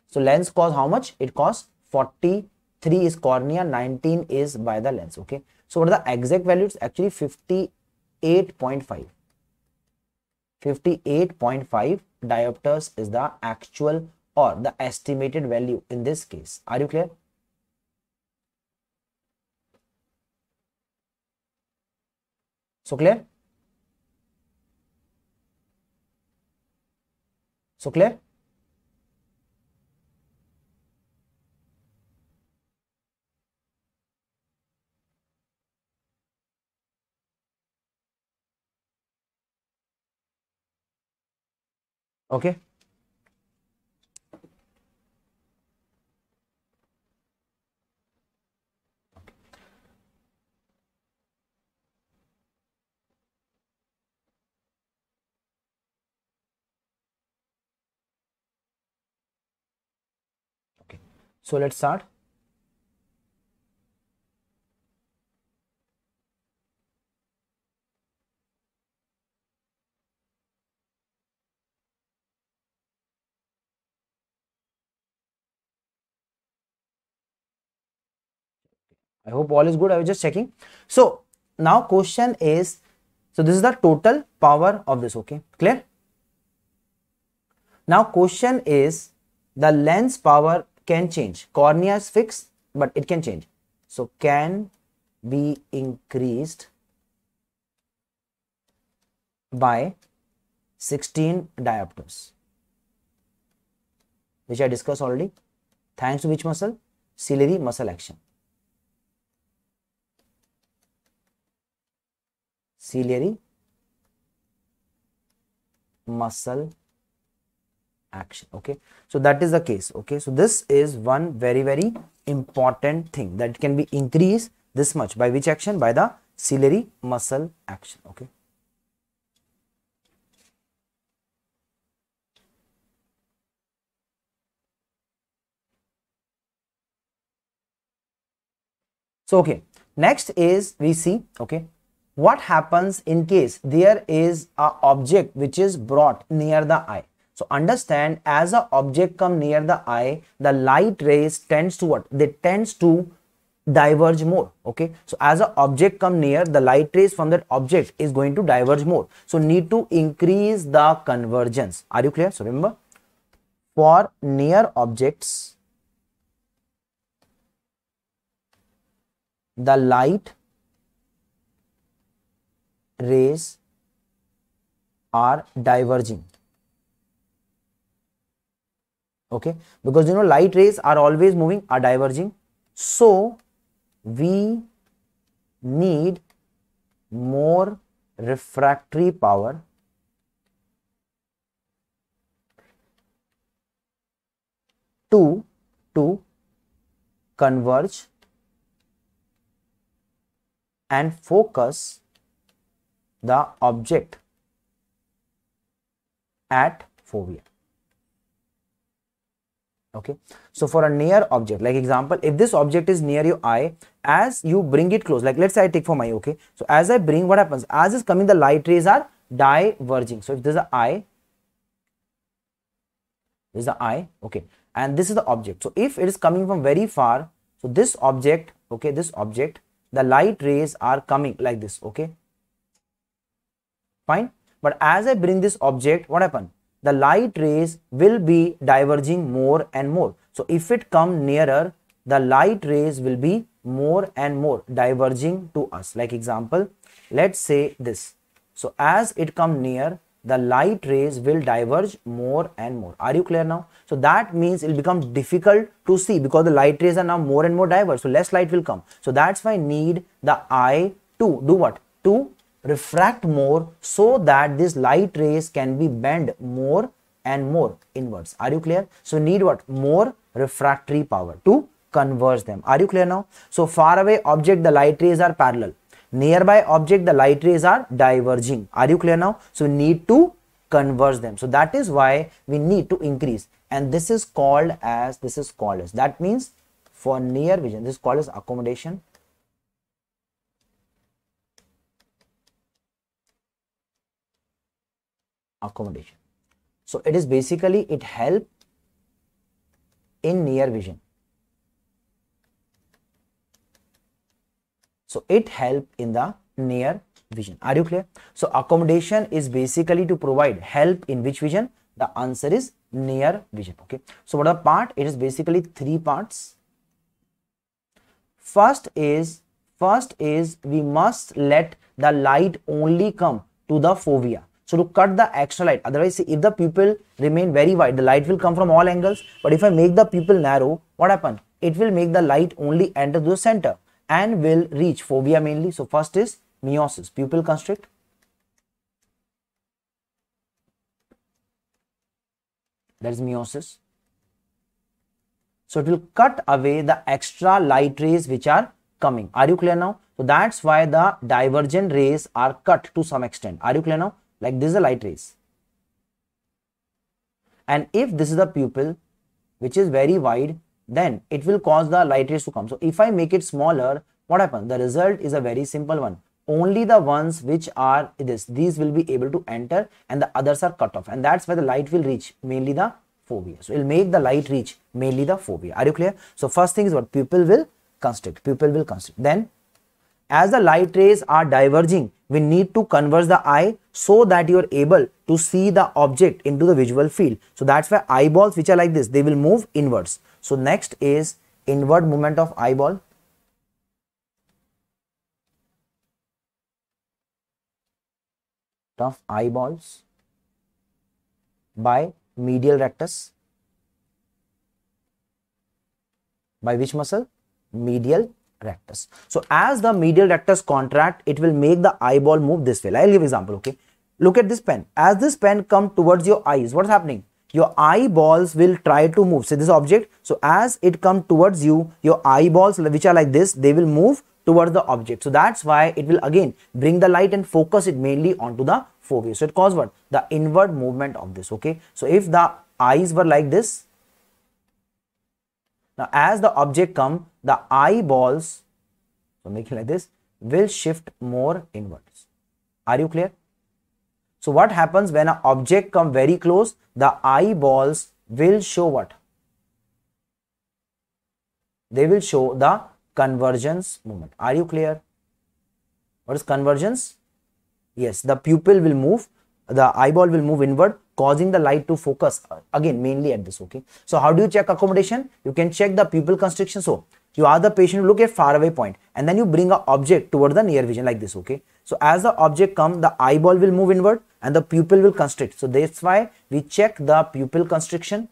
So lens cost how much? It costs 43 is cornea, 19 is by the lens. Okay. So what are the exact values? Actually 58.5. 58.5 diopters is the actual or the estimated value in this case. Are you clear? So clear so clear okay okay So let's start. I hope all is good. I was just checking. So now question is, so this is the total power of this, okay, clear? Now question is the lens power can change. Cornea is fixed, but it can change. So can be increased by 16 diopters, which I discussed already. Thanks to which muscle? Ciliary muscle action. Ciliary muscle action okay so that is the case okay so this is one very very important thing that can be increased this much by which action by the ciliary muscle action okay so okay next is we see okay what happens in case there is a object which is brought near the eye so understand as an object come near the eye, the light rays tends to what? They tends to diverge more. Okay. So as an object come near, the light rays from that object is going to diverge more. So need to increase the convergence. Are you clear? So remember for near objects, the light rays are diverging okay because you know light rays are always moving are diverging so we need more refractory power to to converge and focus the object at fovea okay so for a near object like example if this object is near your eye as you bring it close like let's say i take for my okay so as i bring what happens as is coming the light rays are diverging so if this is the eye this is the eye okay and this is the object so if it is coming from very far so this object okay this object the light rays are coming like this okay fine but as i bring this object what happened the light rays will be diverging more and more. So if it come nearer, the light rays will be more and more diverging to us. Like example, let's say this. So as it come near, the light rays will diverge more and more. Are you clear now? So that means it becomes difficult to see because the light rays are now more and more diverse. So less light will come. So that's why need the eye to do what? To refract more so that this light rays can be bent more and more inwards. Are you clear? So need what? More refractory power to converge them. Are you clear now? So far away object the light rays are parallel. Nearby object the light rays are diverging. Are you clear now? So need to converge them. So that is why we need to increase and this is called as this is called as that means for near vision this is called as accommodation accommodation. So it is basically it help in near vision. So it help in the near vision. Are you clear? So accommodation is basically to provide help in which vision? The answer is near vision. Okay. So what are part? It is basically three parts. First is first is we must let the light only come to the fovea. So to cut the extra light, otherwise if the pupil remain very wide, the light will come from all angles. But if I make the pupil narrow, what happen? It will make the light only enter the center and will reach phobia mainly. So first is meiosis, pupil constrict. That is meiosis. So it will cut away the extra light rays which are coming. Are you clear now? So that's why the divergent rays are cut to some extent. Are you clear now? like this is a light rays and if this is the pupil which is very wide then it will cause the light rays to come so if i make it smaller what happens the result is a very simple one only the ones which are this these will be able to enter and the others are cut off and that's where the light will reach mainly the fovea so it'll make the light reach mainly the fovea are you clear so first thing is what pupil will constrict pupil will constrict then as the light rays are diverging, we need to converge the eye so that you are able to see the object into the visual field. So that's why eyeballs which are like this, they will move inwards. So next is inward movement of eyeball. Of eyeballs by medial rectus by which muscle medial rectus. So as the medial rectus contract, it will make the eyeball move this way. I'll give example, okay? Look at this pen. As this pen come towards your eyes, what's happening? Your eyeballs will try to move. See this object? So as it come towards you, your eyeballs which are like this, they will move towards the object. So that's why it will again bring the light and focus it mainly onto the fovea. So it causes what? The inward movement of this, okay? So if the eyes were like this, now, as the object come, the eyeballs, so making like this, will shift more inwards. Are you clear? So what happens when an object come very close, the eyeballs will show what? They will show the convergence movement. Are you clear? What is convergence? Yes, the pupil will move, the eyeball will move inward causing the light to focus uh, again mainly at this okay so how do you check accommodation you can check the pupil constriction so you are the patient look at faraway point and then you bring a object toward the near vision like this okay so as the object come the eyeball will move inward and the pupil will constrict so that's why we check the pupil constriction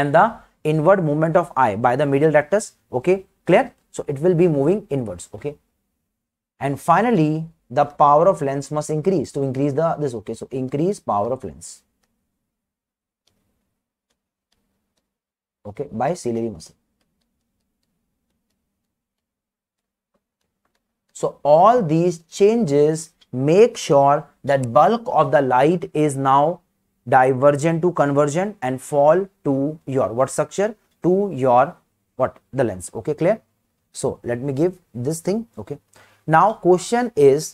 and the inward movement of eye by the medial rectus okay clear so it will be moving inwards okay and finally the power of lens must increase to increase the this okay so increase power of lens okay by ciliary muscle so all these changes make sure that bulk of the light is now divergent to convergent and fall to your what structure to your what the lens okay clear so let me give this thing okay now question is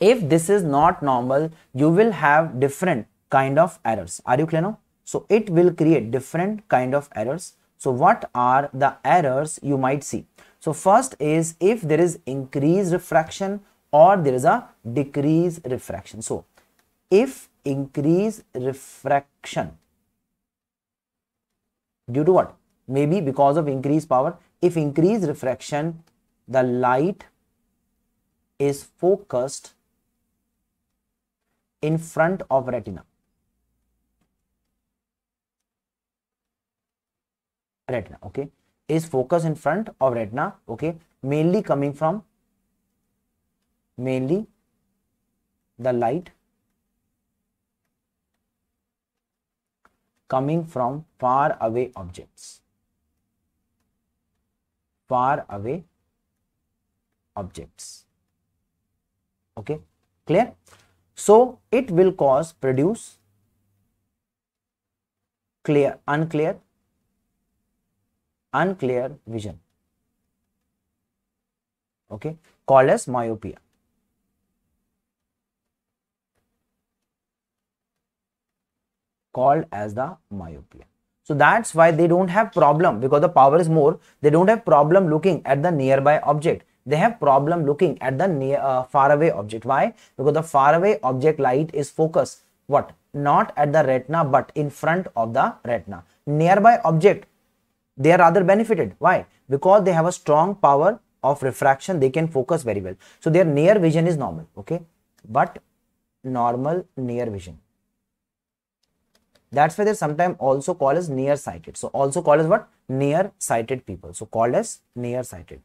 if this is not normal, you will have different kind of errors. Are you clear now? So it will create different kind of errors. So what are the errors you might see? So first is if there is increased refraction or there is a decrease refraction. So if increase refraction due to what? Maybe because of increased power. If increased refraction, the light is focused in front of retina. Retina, okay, is focus in front of retina, okay, mainly coming from mainly the light coming from far away objects. Far away objects. Okay, clear? So it will cause produce clear, unclear, unclear vision. Okay, called as myopia. Called as the myopia. So that's why they don't have problem because the power is more. They don't have problem looking at the nearby object they have problem looking at the near uh, away object why because the far away object light is focused what not at the retina but in front of the retina nearby object they are rather benefited why because they have a strong power of refraction they can focus very well so their near vision is normal okay but normal near vision that's why they sometimes also call as near sighted so also called as what near sighted people so called as near sighted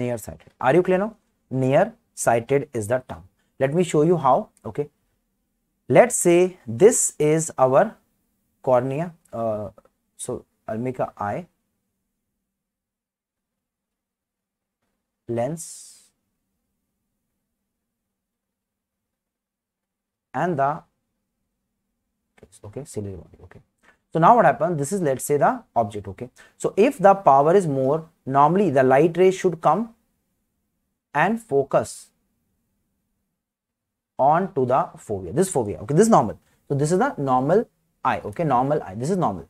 near sighted are you clear now near sighted is the term let me show you how okay let's say this is our cornea uh, so i'll make a eye lens and the okay ciliary body okay so now what happens, this is let's say the object, okay. So if the power is more, normally the light ray should come and focus on to the fovea, this fovea, okay, this is normal. So this is the normal eye, okay, normal eye, this is normal.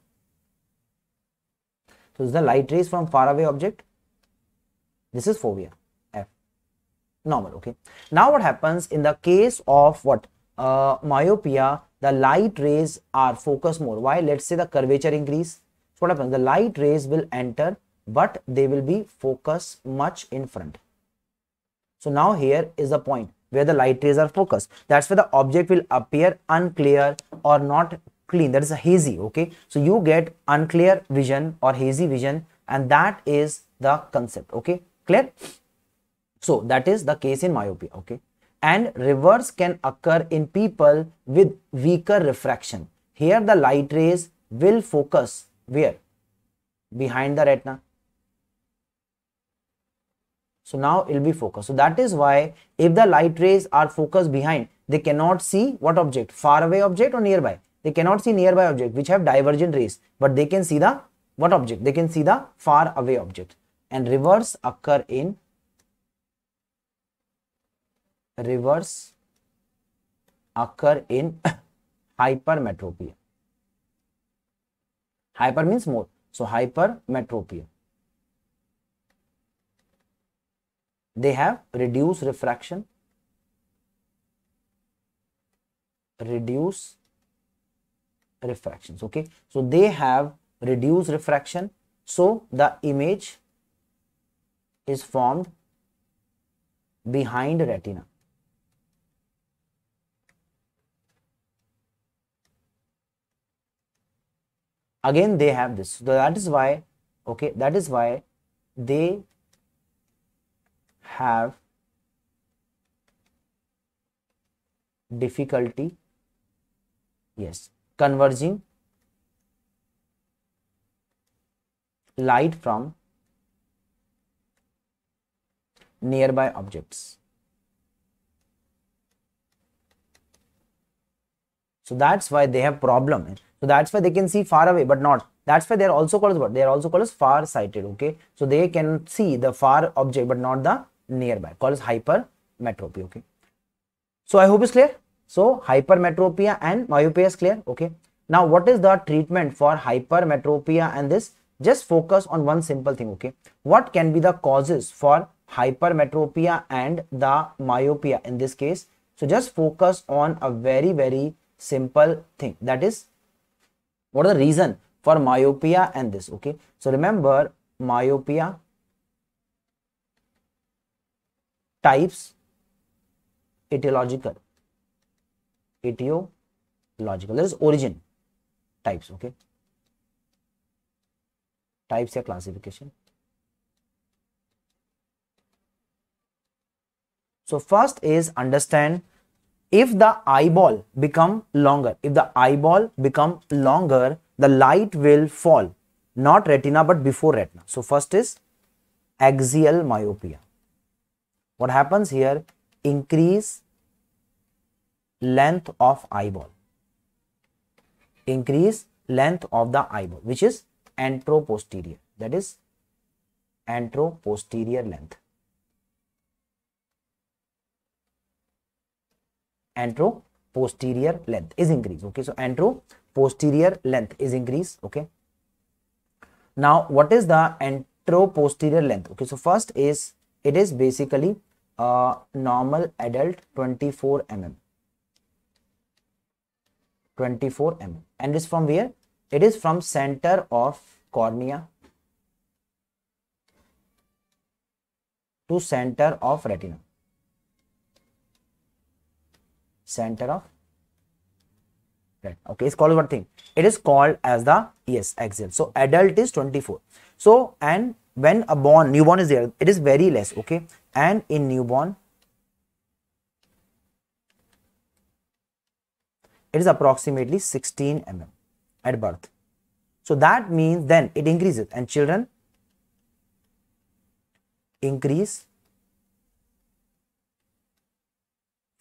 So this is the light rays from far away object, this is fovea, F, normal, okay. Now what happens in the case of what, uh, myopia, the light rays are focused more. Why? Let's say the curvature increase. So what happens? The light rays will enter, but they will be focused much in front. So now here is the point where the light rays are focused. That's where the object will appear unclear or not clean. That is a hazy, okay? So you get unclear vision or hazy vision and that is the concept, okay? Clear? So that is the case in myopia, okay? and reverse can occur in people with weaker refraction. Here the light rays will focus where? Behind the retina. So now it will be focused. So that is why if the light rays are focused behind, they cannot see what object? Far away object or nearby? They cannot see nearby object which have divergent rays, but they can see the what object? They can see the far away object. And reverse occur in reverse occur in <coughs> hypermetropia. Hyper means more. So hypermetropia. They have reduced refraction, reduce refractions. Okay. So they have reduced refraction. So the image is formed behind retina. again they have this so that is why okay that is why they have difficulty yes converging light from nearby objects so that's why they have problem so that's why they can see far away, but not. That's why they are also called as what? They are also called as far sighted. Okay. So they can see the far object, but not the nearby. Called as hypermetropy. Okay. So I hope it's clear. So hypermetropia and myopia is clear. Okay. Now what is the treatment for hypermetropia and this? Just focus on one simple thing. Okay. What can be the causes for hypermetropia and the myopia in this case? So just focus on a very, very simple thing that is what are the reason for myopia and this okay so remember myopia types etiological etiological there is origin types okay types या classification so first is understand if the eyeball become longer, if the eyeball become longer, the light will fall, not retina but before retina. So first is axial myopia. What happens here? Increase length of eyeball. Increase length of the eyeball, which is anteroposterior. That is anteroposterior length. antero posterior length is increased okay so antero posterior length is increased okay now what is the antero posterior length okay so first is it is basically a normal adult 24 mm 24 mm and is from where it is from center of cornea to center of retina center of thread okay it's called one thing it is called as the yes axial so adult is 24 so and when a born newborn is there it is very less okay and in newborn it is approximately 16 mm at birth so that means then it increases and children increase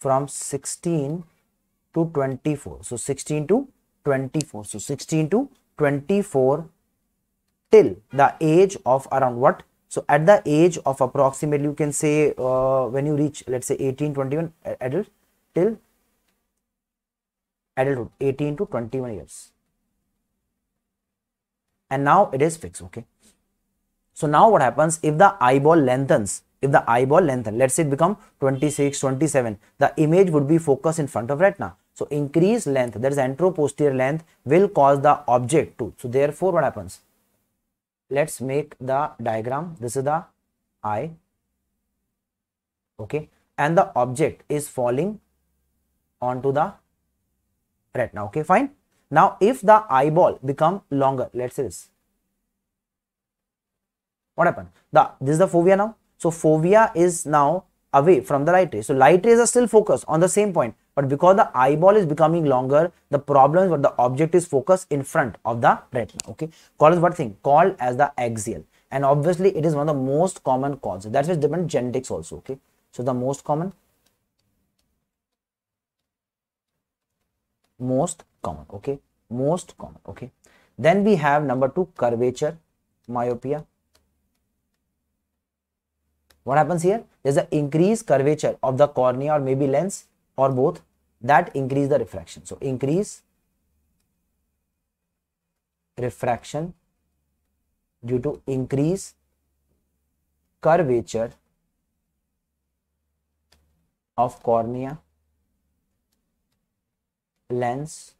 from 16 to 24. So 16 to 24. So 16 to 24 till the age of around what? So at the age of approximately, you can say uh, when you reach, let's say 18, 21 adult till adulthood, 18 to 21 years. And now it is fixed, okay? So now what happens if the eyeball lengthens if the eyeball lengthen let's say it become 26 27 the image would be focused in front of retina so increase length that is anteroposterior length will cause the object to so therefore what happens let's make the diagram this is the eye okay and the object is falling onto the retina okay fine now if the eyeball become longer let's say this what happened the this is the fovea now so fovea is now away from the light ray. So light rays are still focused on the same point, but because the eyeball is becoming longer, the problem is that the object is focused in front of the retina. Okay, called as what thing? Called as the axial, and obviously it is one of the most common causes. That's dependent different genetics also. Okay, so the most common, most common. Okay, most common. Okay, then we have number two curvature myopia what happens here? There's an increased curvature of the cornea or maybe lens or both that increase the refraction. So increase refraction due to increase curvature of cornea lens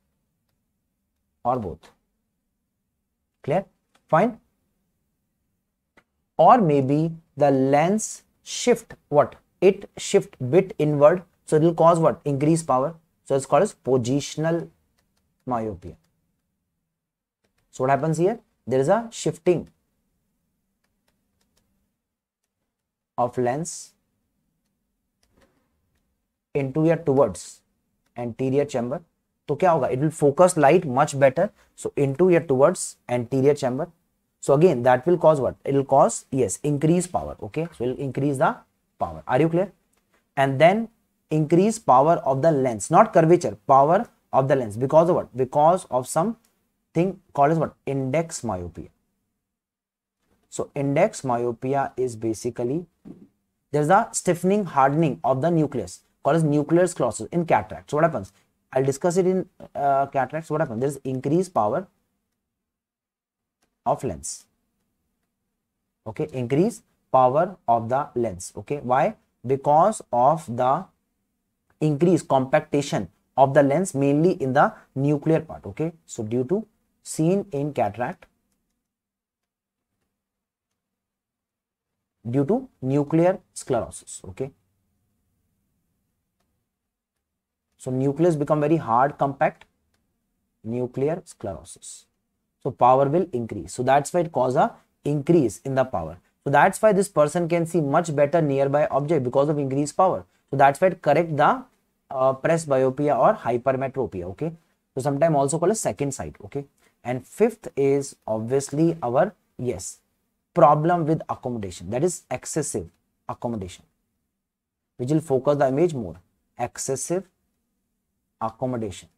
or both clear fine or maybe the lens shift what it shift bit inward so it will cause what increase power so it's called as positional myopia so what happens here there is a shifting of lens into your towards anterior chamber So क्या होगा it will focus light much better so into या towards anterior so again, that will cause what? It will cause, yes, increase power. Okay, so it will increase the power. Are you clear? And then increase power of the lens, not curvature, power of the lens. Because of what? Because of some thing called as what? Index myopia. So index myopia is basically, there's a stiffening, hardening of the nucleus called as nucleus clauses in cataracts. So what happens? I'll discuss it in uh, cataracts. What happens? There's increased power of lens okay increase power of the lens okay why because of the increase compactation of the lens mainly in the nuclear part okay so due to seen in cataract due to nuclear sclerosis okay so nucleus become very hard compact nuclear sclerosis so power will increase. So that's why it cause a increase in the power. So that's why this person can see much better nearby object because of increased power. So that's why it correct the uh, presbyopia or hypermetropia. Okay. So sometimes also called a second sight. Okay. And fifth is obviously our yes problem with accommodation that is excessive accommodation which will focus the image more excessive accommodation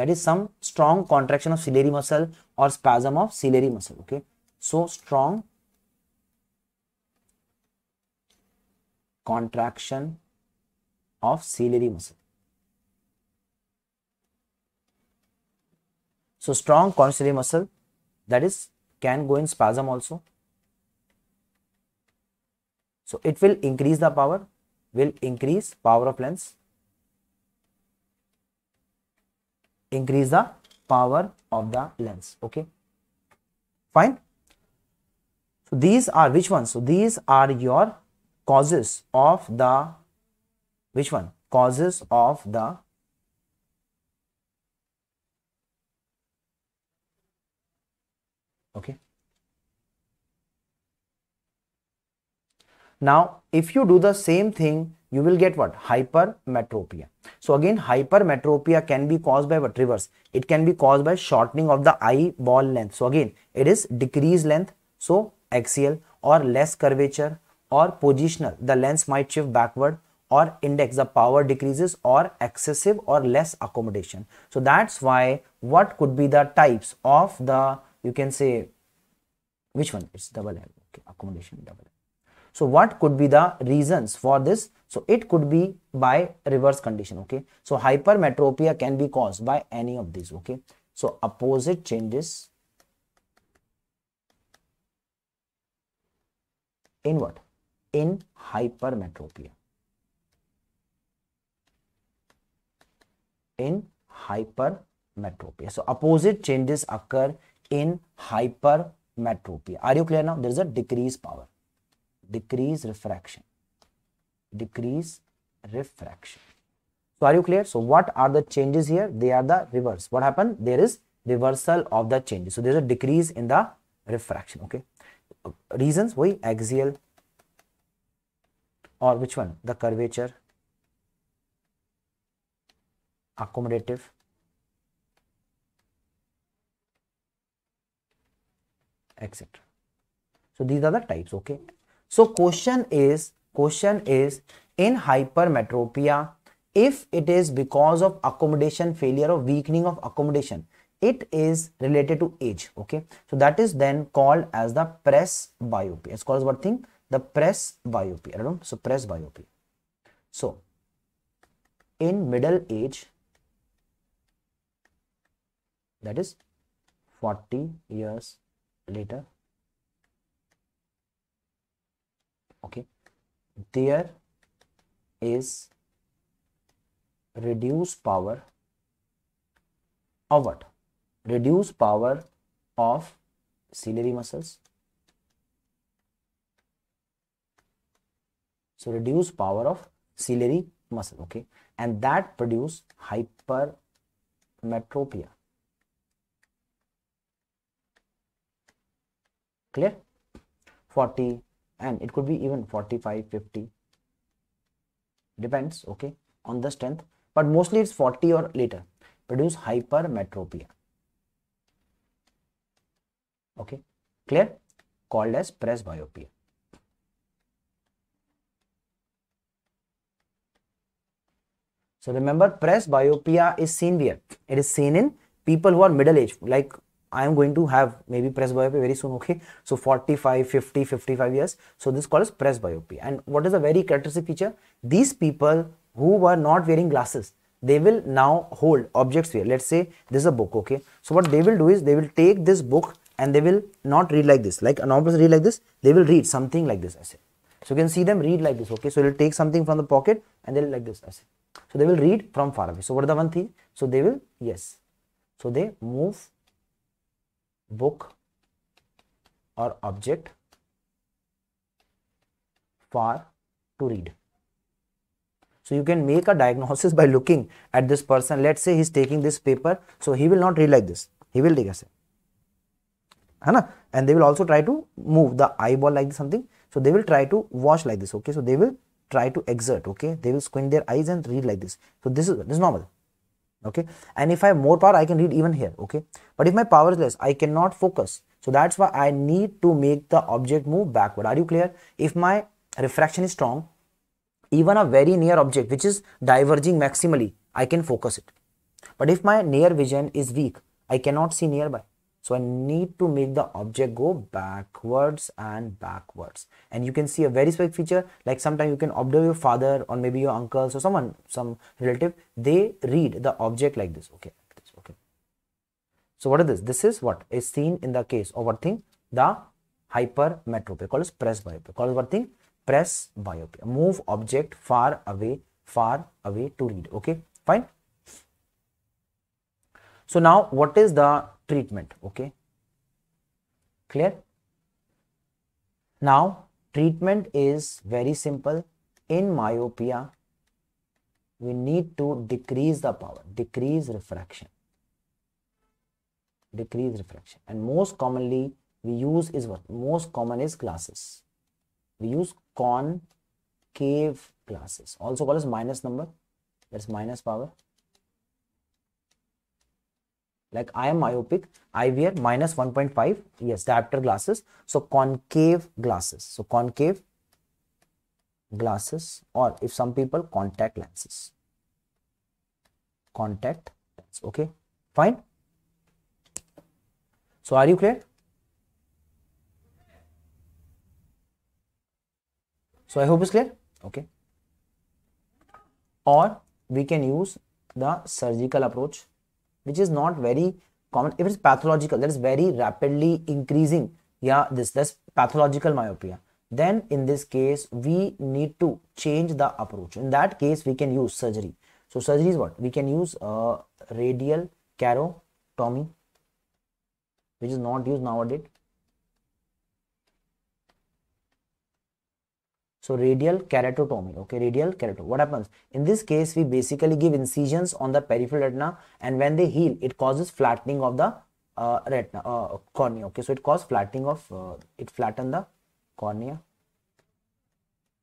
that is some strong contraction of ciliary muscle or spasm of ciliary muscle okay so strong contraction of ciliary muscle so strong ciliary muscle that is can go in spasm also so it will increase the power will increase power of lens increase the power of the lens okay fine so these are which ones so these are your causes of the which one causes of the okay now if you do the same thing you will get what? Hypermetropia. So again, hypermetropia can be caused by what? Reverse. It can be caused by shortening of the eyeball length. So again, it is decreased length. So axial or less curvature or positional. The lens might shift backward or index. The power decreases or excessive or less accommodation. So that's why what could be the types of the, you can say, which one? It's double L. Okay, accommodation double L. So what could be the reasons for this? So it could be by reverse condition. Okay. So hypermetropia can be caused by any of these. Okay. So opposite changes in what? In hypermetropia. In hypermetropia. So opposite changes occur in hypermetropia. Are you clear now? There is a decreased power decrease refraction decrease refraction so are you clear so what are the changes here they are the reverse what happened there is reversal of the changes so there is a decrease in the refraction okay reasons why axial or which one the curvature accommodative etc so these are the types okay so question is, question is in hypermetropia, if it is because of accommodation failure or weakening of accommodation, it is related to age. Okay. So that is then called as the press biopia. It's called as what thing? The press biopia. Right? So press biopia. So in middle age, that is 40 years later okay there is reduce power of what reduce power of ciliary muscles so reduce power of ciliary muscle okay and that produce hypermetropia clear 40 and it could be even 45 50 depends okay on the strength but mostly it's 40 or later produce hypermetropia okay clear called as presbyopia so remember presbyopia is seen here. it is seen in people who are middle age like I'm going to have maybe press very soon, okay? So 45, 50, 55 years. So this called as presbyopia. And what is a very characteristic feature? These people who were not wearing glasses, they will now hold objects here. Let's say this is a book, okay? So what they will do is they will take this book and they will not read like this. Like a normal person read like this, they will read something like this. I say. So you can see them read like this, okay? So they'll take something from the pocket and they'll like this. I say. So they will read from far away. So what are the one thing? So they will, yes. So they move book or object for to read. So you can make a diagnosis by looking at this person. Let's say he's taking this paper, so he will not read like this. He will take a say. And they will also try to move the eyeball like something. So they will try to watch like this. Okay, so they will try to exert. Okay, they will squint their eyes and read like this. So this is, this is normal okay and if i have more power i can read even here okay but if my power is less i cannot focus so that's why i need to make the object move backward are you clear if my refraction is strong even a very near object which is diverging maximally i can focus it but if my near vision is weak i cannot see nearby so I need to make the object go backwards and backwards. And you can see a very specific feature, like sometimes you can observe your father or maybe your uncle, so someone, some relative, they read the object like this. Okay, okay. So what is this? This is what is seen in the case of what thing? The hypermetropia, called as presbyopia, called as what thing? Presbyopia. Move object far away, far away to read. Okay, fine. So now what is the treatment okay clear now treatment is very simple in myopia we need to decrease the power decrease refraction decrease refraction and most commonly we use is what most common is glasses we use concave glasses also called as minus number that's minus power like I am myopic, I wear minus 1.5, yes, diopter glasses. So concave glasses. So concave glasses or if some people contact lenses. Contact lens, okay, fine. So are you clear? So I hope it's clear, okay. Or we can use the surgical approach which is not very common. If it's pathological, that is very rapidly increasing, yeah, this that's pathological myopia. Then in this case, we need to change the approach. In that case, we can use surgery. So surgery is what? We can use a uh, radial carotomy, which is not used nowadays. So radial keratotomy, okay, radial keratotomy. What happens? In this case, we basically give incisions on the peripheral retina and when they heal, it causes flattening of the uh, retina, uh, cornea, okay. So it causes flattening of, uh, it flatten the cornea.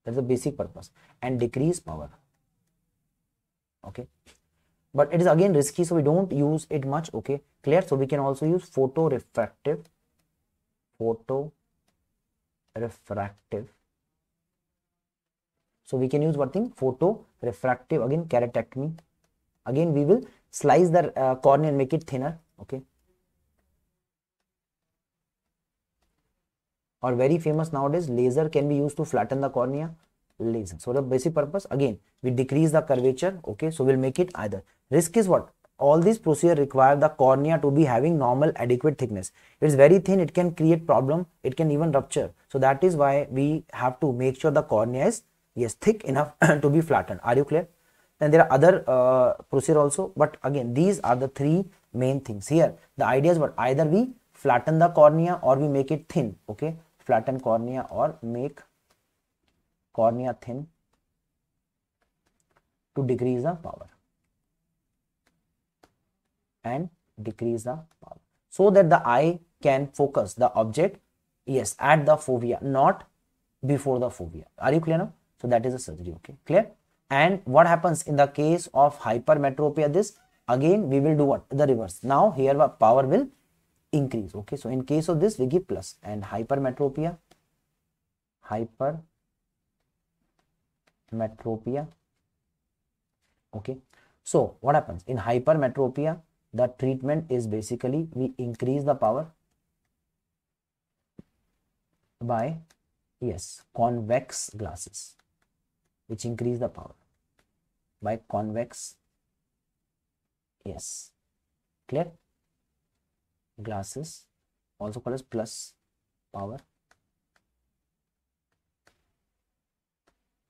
That's the basic purpose and decrease power, okay. But it is again risky, so we don't use it much, okay, clear. So we can also use photorefractive, photorefractive so we can use one thing photo refractive again carrot Again we will slice the uh, cornea and make it thinner. Okay. Or very famous nowadays laser can be used to flatten the cornea laser. So the basic purpose again we decrease the curvature. Okay. So we'll make it either. Risk is what? All these procedure require the cornea to be having normal adequate thickness. It is very thin. It can create problem. It can even rupture. So that is why we have to make sure the cornea is yes thick enough <clears throat> to be flattened are you clear then there are other uh, procedure also but again these are the three main things here the ideas were either we flatten the cornea or we make it thin okay flatten cornea or make cornea thin to decrease the power and decrease the power so that the eye can focus the object yes at the fovea not before the fovea are you clear now so that is a surgery, okay, clear? And what happens in the case of hypermetropia, this again we will do what? The reverse. Now here the power will increase, okay. So in case of this, we give plus and hypermetropia, hypermetropia, okay. So what happens in hypermetropia, the treatment is basically we increase the power by yes convex glasses which increase the power by convex yes clear glasses also called as plus power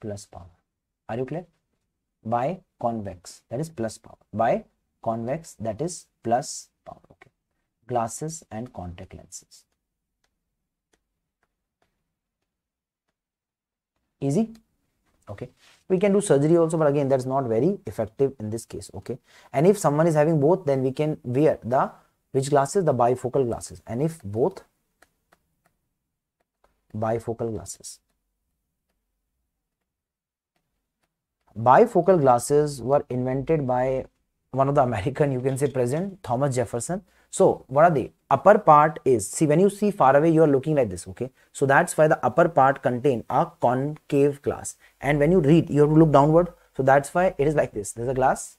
plus power are you clear by convex that is plus power by convex that is plus power okay glasses and contact lenses easy okay we can do surgery also but again that's not very effective in this case okay and if someone is having both then we can wear the which glasses the bifocal glasses and if both bifocal glasses bifocal glasses were invented by one of the <laughs> american you can say president thomas jefferson so what are they? Upper part is, see when you see far away, you are looking like this, okay? So that's why the upper part contain a concave glass. And when you read, you have to look downward. So that's why it is like this. There's a glass.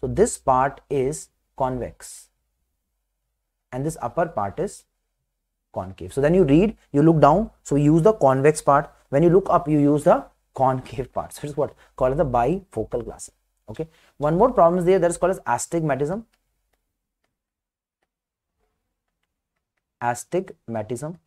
So this part is convex. And this upper part is concave. So then you read, you look down. So use the convex part. When you look up, you use the concave part. <laughs> So it's what? Called the bifocal glass. Okay. One more problem is there that is called as astigmatism. astigmatism.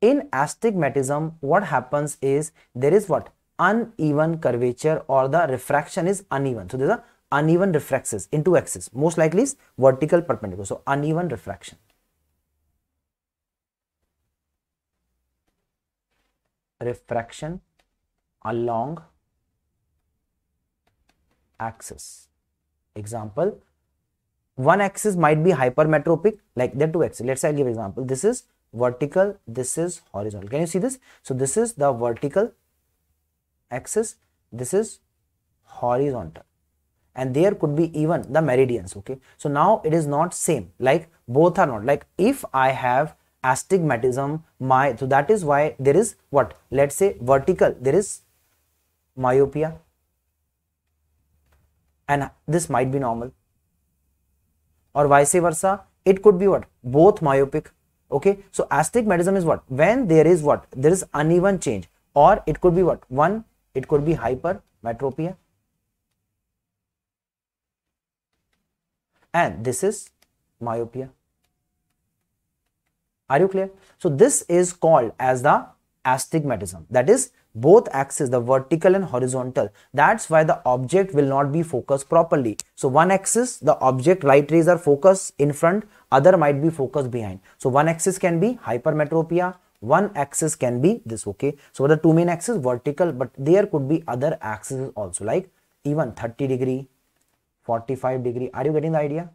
In astigmatism, what happens is there is what? Uneven curvature or the refraction is uneven. So there's a uneven refraxes into axis. Most likely is vertical perpendicular. So uneven refraction. Refraction along axis. Example, one axis might be hypermetropic like the two axes let's say i give give example this is vertical this is horizontal can you see this so this is the vertical axis this is horizontal and there could be even the meridians okay so now it is not same like both are not like if i have astigmatism my so that is why there is what let's say vertical there is myopia and this might be normal or vice versa it could be what both myopic okay so astigmatism is what when there is what there is uneven change or it could be what one it could be hypermetropia and this is myopia are you clear so this is called as the astigmatism that is both axes the vertical and horizontal that's why the object will not be focused properly so one axis the object light rays are focused in front other might be focused behind so one axis can be hypermetropia one axis can be this okay so the two main axes vertical but there could be other axes also like even 30 degree 45 degree are you getting the idea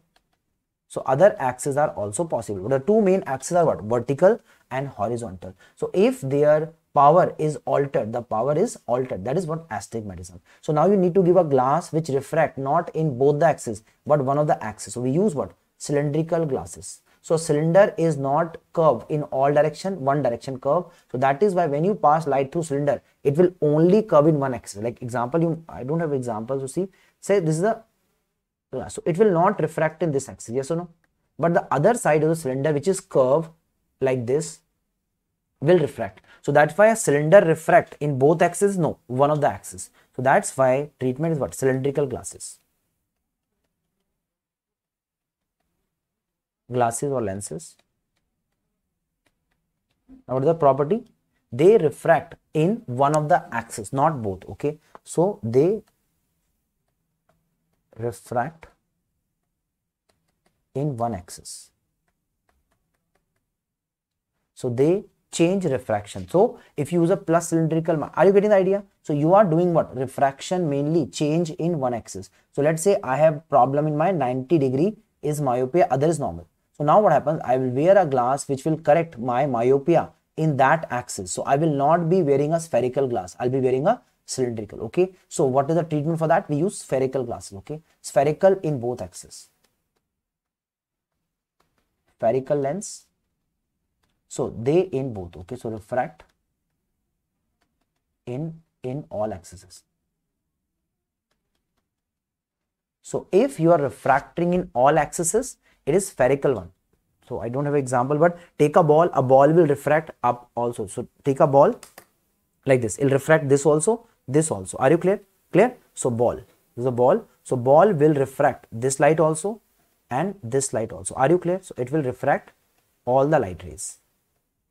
so other axes are also possible. But the two main axes are what? Vertical and horizontal. So if their power is altered the power is altered that is what astigmatism so now you need to give a glass which refract not in both the axes but one of the axes so we use what cylindrical glasses so cylinder is not curved in all direction, one direction curve. So that is why when you pass light through cylinder, it will only curve in one axis. Like example, you I don't have examples to see. Say this is a so it will not refract in this axis, yes or no? But the other side of the cylinder, which is curved like this, will refract. So that's why a cylinder refract in both axes? No, one of the axes. So that's why treatment is what? Cylindrical glasses. Glasses or lenses. Now what is the property? They refract in one of the axes, not both. Okay. So they refract in one axis. So they change refraction. So if you use a plus cylindrical, are you getting the idea? So you are doing what? Refraction mainly change in one axis. So let's say I have problem in my 90 degree is myopia, other is normal. So now what happens? I will wear a glass which will correct my myopia in that axis. So I will not be wearing a spherical glass. I'll be wearing a cylindrical. Okay. So what is the treatment for that? We use spherical glasses. Okay. Spherical in both axes. Spherical lens so they in both, okay? So refract in, in all axes. So if you are refracting in all axes, it is spherical one. So I don't have example, but take a ball, a ball will refract up also. So take a ball like this, it'll refract this also, this also. Are you clear? Clear? So ball, this is a ball. So ball will refract this light also and this light also. Are you clear? So it will refract all the light rays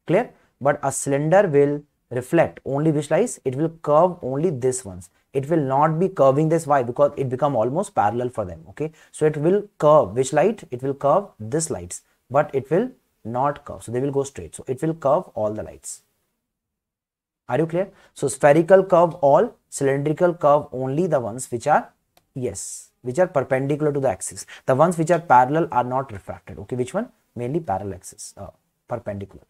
clear but a cylinder will reflect only which lies it will curve only this ones it will not be curving this why? because it become almost parallel for them okay so it will curve which light it will curve this lights but it will not curve so they will go straight so it will curve all the lights are you clear so spherical curve all cylindrical curve only the ones which are yes which are perpendicular to the axis the ones which are parallel are not refracted okay which one mainly parallel axis uh, perpendicular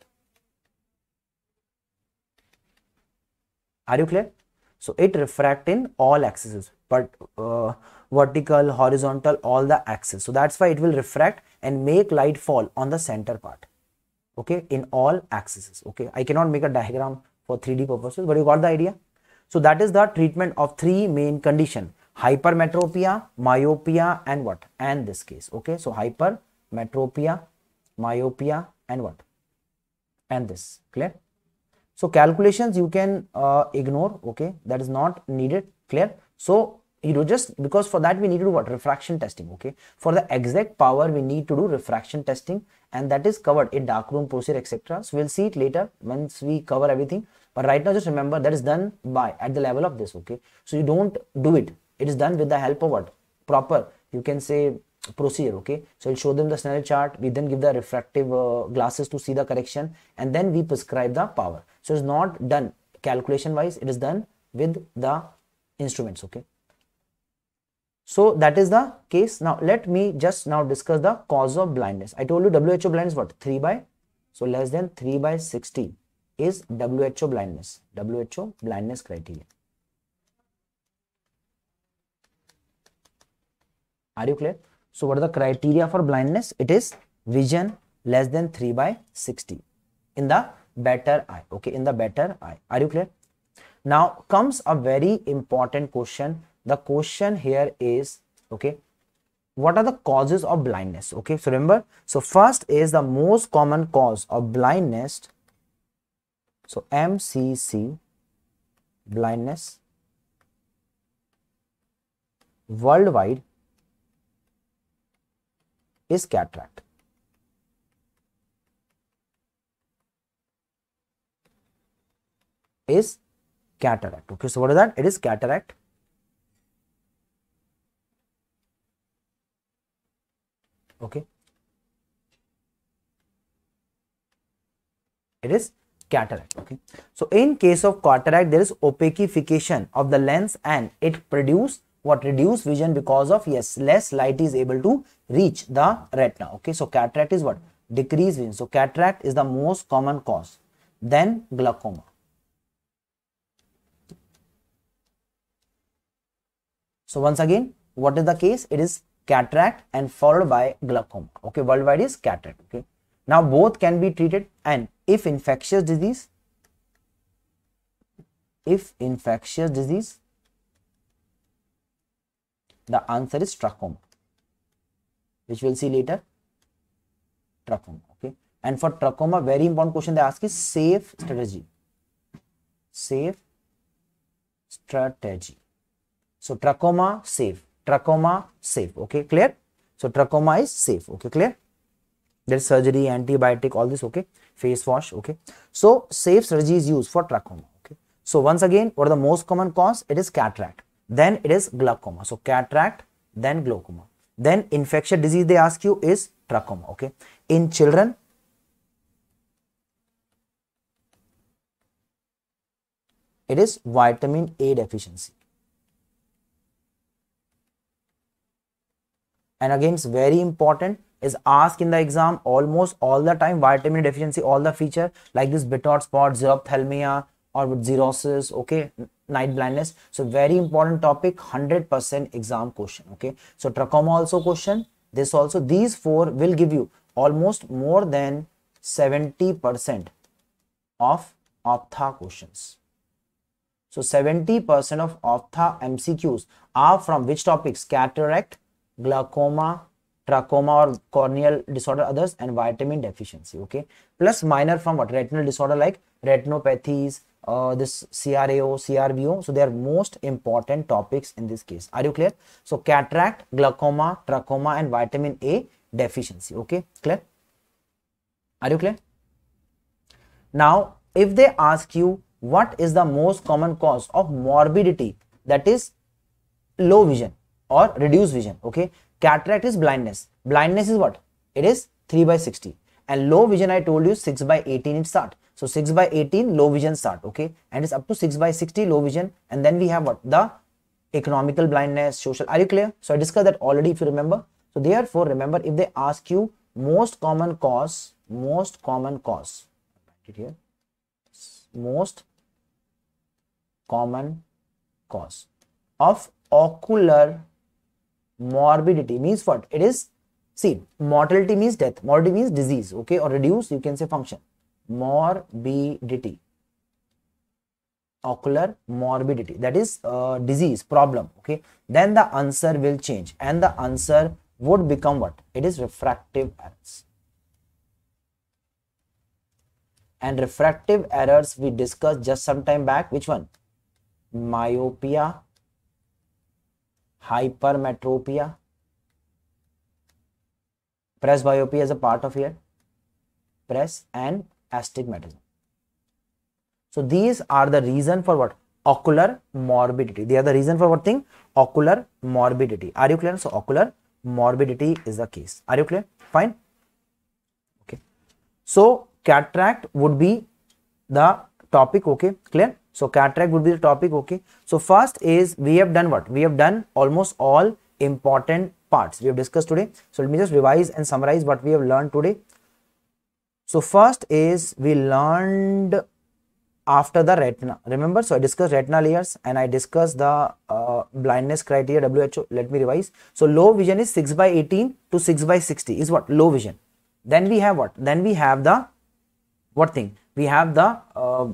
Are you clear? So it refract in all axes, but uh, vertical, horizontal, all the axes. So that's why it will refract and make light fall on the center part. Okay, in all axes. Okay, I cannot make a diagram for 3D purposes, but you got the idea. So that is the treatment of three main condition: hypermetropia, myopia, and what? And this case. Okay, so hypermetropia, myopia, and what? And this clear? So calculations you can uh, ignore. Okay, that is not needed. Clear. So you know just because for that we need to do what refraction testing. Okay, for the exact power we need to do refraction testing and that is covered in darkroom procedure etc. So we'll see it later once we cover everything. But right now just remember that is done by at the level of this. Okay, so you don't do it. It is done with the help of what proper you can say proceed okay so i'll show them the snell chart we then give the refractive uh, glasses to see the correction and then we prescribe the power so it's not done calculation wise it is done with the instruments okay so that is the case now let me just now discuss the cause of blindness i told you who blindness what 3 by so less than 3 by 60 is who blindness who blindness criteria are you clear so what are the criteria for blindness? It is vision less than 3 by 60 in the better eye. Okay, in the better eye. Are you clear? Now comes a very important question. The question here is, okay, what are the causes of blindness? Okay, so remember, so first is the most common cause of blindness. So MCC, blindness, worldwide is cataract. Is cataract. Okay, so what is that? It is cataract. Okay. It is cataract. Okay. So in case of cataract, there is opacification of the lens and it produces what reduce vision because of yes less light is able to reach the retina okay so cataract is what decrease vision so cataract is the most common cause then glaucoma so once again what is the case it is cataract and followed by glaucoma okay worldwide is cataract okay now both can be treated and if infectious disease if infectious disease the answer is trachoma, which we'll see later. Trachoma, okay. And for trachoma, very important question they ask is safe strategy. Safe strategy. So trachoma, safe. Trachoma, safe. Okay, clear? So trachoma is safe. Okay, clear? There's surgery, antibiotic, all this. Okay, face wash. Okay, so safe strategy is used for trachoma. Okay, so once again, what are the most common cause? It is cataract. Then it is glaucoma. So cataract, then glaucoma. Then infectious disease they ask you is trachoma. Okay. In children, it is vitamin A deficiency. And again, it's very important is ask in the exam almost all the time vitamin deficiency all the feature like this bitot spot xerophthalmia or with xeroxes okay night blindness so very important topic 100% exam question okay so trachoma also question this also these four will give you almost more than 70% of optha questions so 70% of optha mcqs are from which topics cataract glaucoma trachoma or corneal disorder others and vitamin deficiency okay plus minor from what retinal disorder like retinopathies uh, this CRAO, CRBO. So they are most important topics in this case. Are you clear? So cataract, glaucoma, trachoma and vitamin A deficiency. Okay, clear? Are you clear? Now, if they ask you what is the most common cause of morbidity that is low vision or reduced vision. Okay, cataract is blindness. Blindness is what? It is 3 by 60 and low vision I told you 6 by 18 it start. So 6 by 18 low vision start okay and it's up to 6 by 60 low vision and then we have what the economical blindness social are you clear so I discussed that already if you remember so therefore remember if they ask you most common cause most common cause here most common cause of ocular morbidity means what it is See, mortality means death. Morbidity means disease, okay? Or reduce, you can say function. Morbidity. Ocular morbidity. That is uh, disease, problem, okay? Then the answer will change. And the answer would become what? It is refractive errors. And refractive errors we discussed just some time back. Which one? Myopia, hypermetropia, presbyopia is a part of here press and astigmatism so these are the reason for what ocular morbidity they are the reason for what thing ocular morbidity are you clear so ocular morbidity is the case are you clear fine okay so cataract would be the topic okay clear so cataract would be the topic okay so first is we have done what we have done almost all important parts we have discussed today. So let me just revise and summarize what we have learned today. So first is we learned after the retina. Remember, so I discussed retina layers and I discussed the uh, blindness criteria WHO. Let me revise. So low vision is 6 by 18 to 6 by 60 is what? Low vision. Then we have what? Then we have the what thing? We have the uh,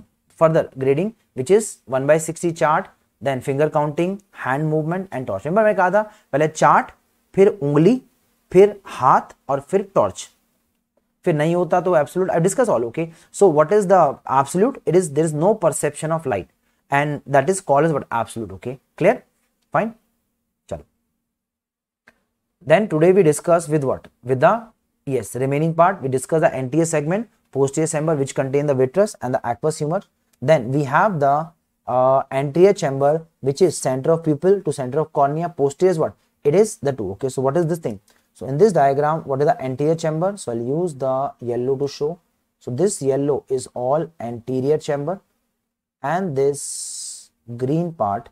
further grading which is 1 by 60 chart, then finger counting, hand movement and torch. Remember I said chart, फिर उंगली फिर हाथ और फिर torch फिर नहीं होता तो absolute I discuss all okay so what is the absolute it is there is no perception of light and that is called is what absolute okay clear fine चलो then today we discuss with what with the yes remaining part we discuss the anterior segment posterior chamber which contain the vitreous and the aqueous humor then we have the uh, anterior chamber which is center of pupil to center of cornea posterior is what it is the 2 okay so what is this thing so in this diagram what is the anterior chamber so i'll use the yellow to show so this yellow is all anterior chamber and this green part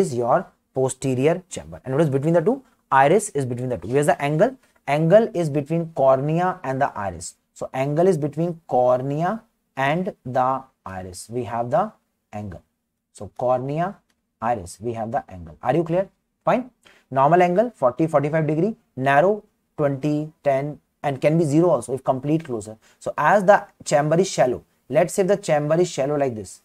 is your posterior chamber and what is between the two iris is between the two here's the angle angle is between cornea and the iris so angle is between cornea and the iris we have the angle so cornea iris we have the angle are you clear fine normal angle 40 45 degree narrow 20 10 and can be zero also if complete closure so as the chamber is shallow let's say the chamber is shallow like this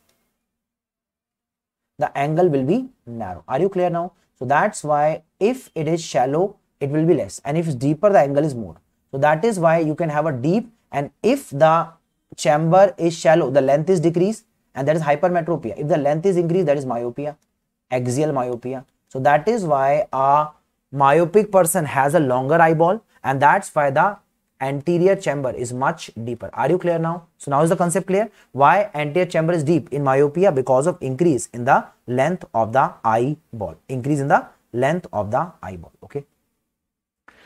the angle will be narrow are you clear now so that's why if it is shallow it will be less and if it's deeper the angle is more so that is why you can have a deep and if the chamber is shallow the length is decreased and that is hypermetropia if the length is increased that is myopia axial myopia so that is why a myopic person has a longer eyeball and that's why the anterior chamber is much deeper. Are you clear now? So now is the concept clear? Why anterior chamber is deep in myopia? Because of increase in the length of the eyeball. Increase in the length of the eyeball. Okay.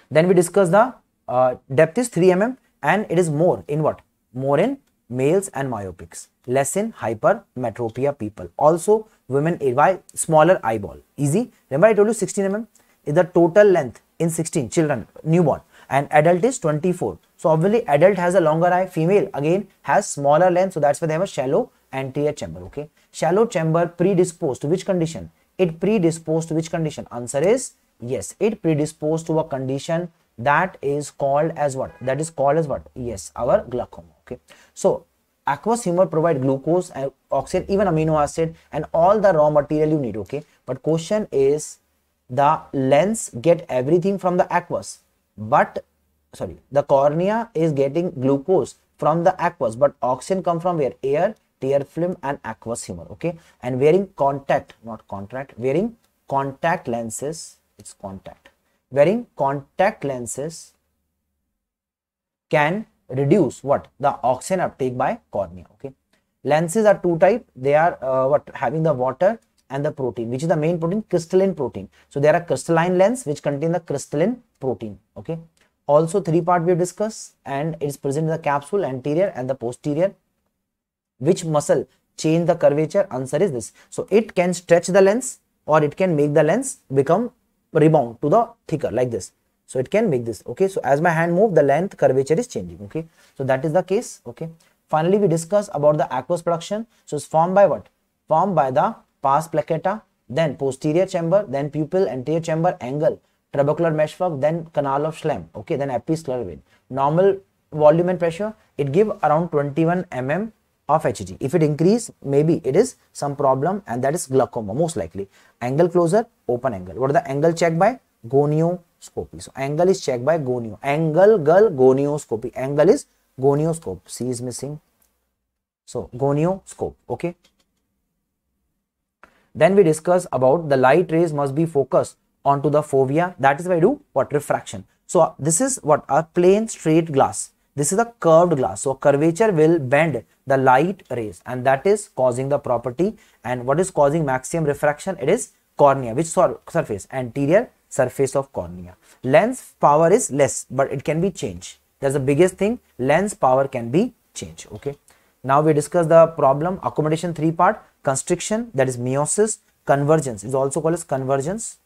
Then we discuss the uh, depth is 3 mm and it is more in what? More in males and myopics less in hypermetropia people. Also, women by smaller eyeball. Easy. Remember I told you 16 mm is the total length in 16 children, newborn and adult is 24. So obviously adult has a longer eye, female again has smaller length. So that's why they have a shallow anterior chamber. Okay. Shallow chamber predisposed to which condition? It predisposed to which condition? Answer is yes. It predisposed to a condition that is called as what? That is called as what? Yes, our glaucoma. Okay. So aqueous humor provide glucose and uh, oxygen even amino acid and all the raw material you need okay but question is the lens get everything from the aqueous but sorry the cornea is getting glucose from the aqueous but oxygen come from where air tear film and aqueous humor okay and wearing contact not contract wearing contact lenses it's contact wearing contact lenses can reduce what the oxygen uptake by cornea okay lenses are two type they are uh, what having the water and the protein which is the main protein crystalline protein so there are crystalline lens which contain the crystalline protein okay also three part we have discussed and it is present in the capsule anterior and the posterior which muscle change the curvature answer is this so it can stretch the lens or it can make the lens become rebound to the thicker like this so it can make this, okay. So as my hand move, the length curvature is changing, okay. So that is the case, okay. Finally, we discuss about the aqueous production. So it's formed by what? Formed by the pars placata, then posterior chamber, then pupil, anterior chamber, angle, trabecular meshwork, then canal of Schlemm, okay, then episcleral vein. Normal volume and pressure, it give around 21 mm of Hg. If it increase, maybe it is some problem and that is glaucoma most likely. Angle closer, open angle. What are the angle check by? Gonio, gonioscopy. So angle is checked by gonio. Angle girl gonioscopy. Angle is gonioscope. C is missing. So gonioscope. Okay. Then we discuss about the light rays must be focused onto the fovea. That is why I do what refraction. So uh, this is what a plain straight glass. This is a curved glass. So curvature will bend the light rays and that is causing the property. And what is causing maximum refraction? It is cornea, which sur surface anterior surface of cornea. Lens power is less, but it can be changed. That's the biggest thing. Lens power can be changed. Okay. Now we discuss the problem accommodation three part constriction that is meiosis convergence is also called as convergence.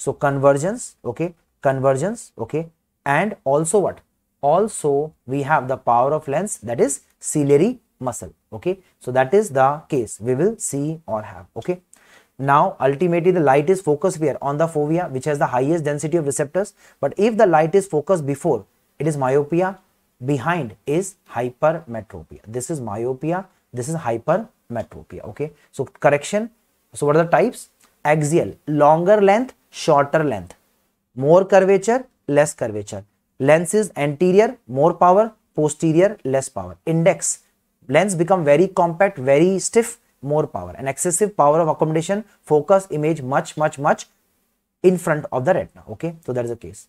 So convergence, okay, convergence, okay, and also what? Also we have the power of lens that is ciliary muscle, okay. So that is the case we will see or have, okay. Now, ultimately, the light is focused here On the fovea, which has the highest density of receptors. But if the light is focused before, it is myopia. Behind is hypermetropia. This is myopia. This is hypermetropia. Okay. So, correction. So, what are the types? Axial, longer length, shorter length. More curvature, less curvature. Lens is anterior, more power. Posterior, less power. Index, lens become very compact, very stiff more power. An excessive power of accommodation focus image much, much, much in front of the retina. Okay, so that is the case.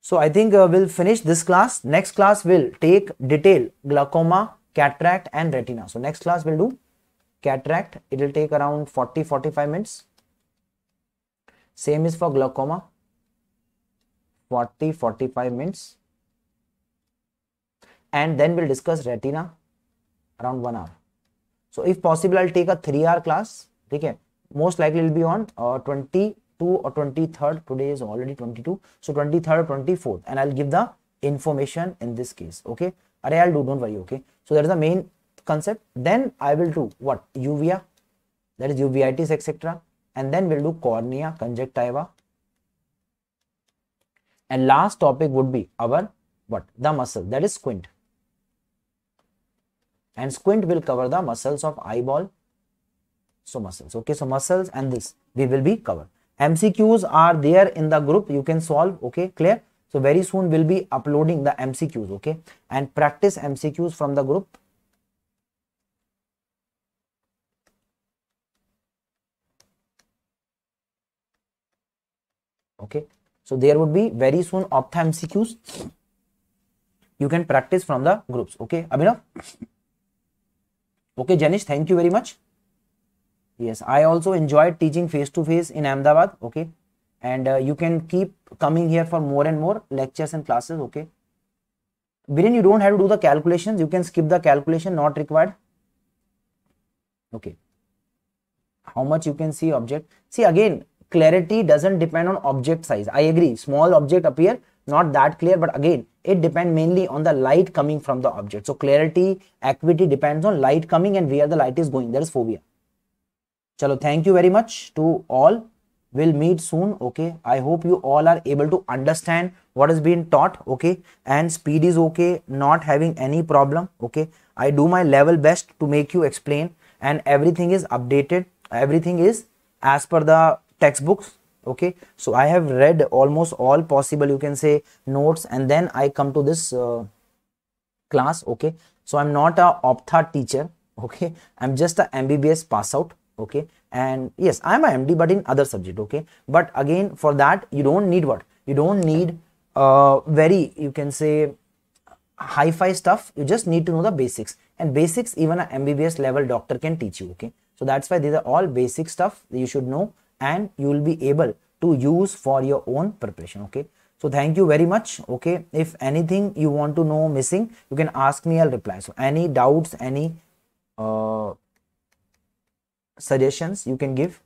So I think uh, we'll finish this class. Next class will take detail glaucoma, cataract and retina. So next class will do cataract. It will take around 40-45 minutes. Same is for glaucoma. 40-45 minutes. And then we'll discuss retina around 1 hour. So if possible I take a three hour class ठीक है most like will be on twenty two और twenty third today is already twenty two so twenty third twenty fourth and I give the information in this case okay अरे I do don't worry okay so that is the main concept then I will do what uvea that is uveitis etcetera and then will do cornea conjunct and last topic would be our what the muscle that is squint and squint will cover the muscles of eyeball so muscles okay so muscles and this we will be covered mcqs are there in the group you can solve okay clear so very soon we'll be uploading the mcqs okay and practice mcqs from the group okay so there would be very soon opta mcqs you can practice from the groups okay abhinav Okay, Janish, thank you very much. Yes, I also enjoyed teaching face to face in Ahmedabad. Okay, and uh, you can keep coming here for more and more lectures and classes. Okay, Biren, you don't have to do the calculations, you can skip the calculation, not required. Okay, how much you can see object. See, again, clarity doesn't depend on object size. I agree, small object appear not that clear, but again, it depends mainly on the light coming from the object. So clarity, acuity depends on light coming and where the light is going. There is phobia. Chalo, thank you very much to all. We'll meet soon. Okay. I hope you all are able to understand what has been taught. Okay. And speed is okay. Not having any problem. Okay. I do my level best to make you explain and everything is updated. Everything is as per the textbooks okay so i have read almost all possible you can say notes and then i come to this uh, class okay so i'm not a optha teacher okay i'm just a mbbs pass out okay and yes i'm a md but in other subject okay but again for that you don't need what you don't need uh, very you can say hi-fi stuff you just need to know the basics and basics even a mbbs level doctor can teach you okay so that's why these are all basic stuff you should know and you will be able to use for your own preparation okay so thank you very much okay if anything you want to know missing you can ask me i'll reply so any doubts any uh, suggestions you can give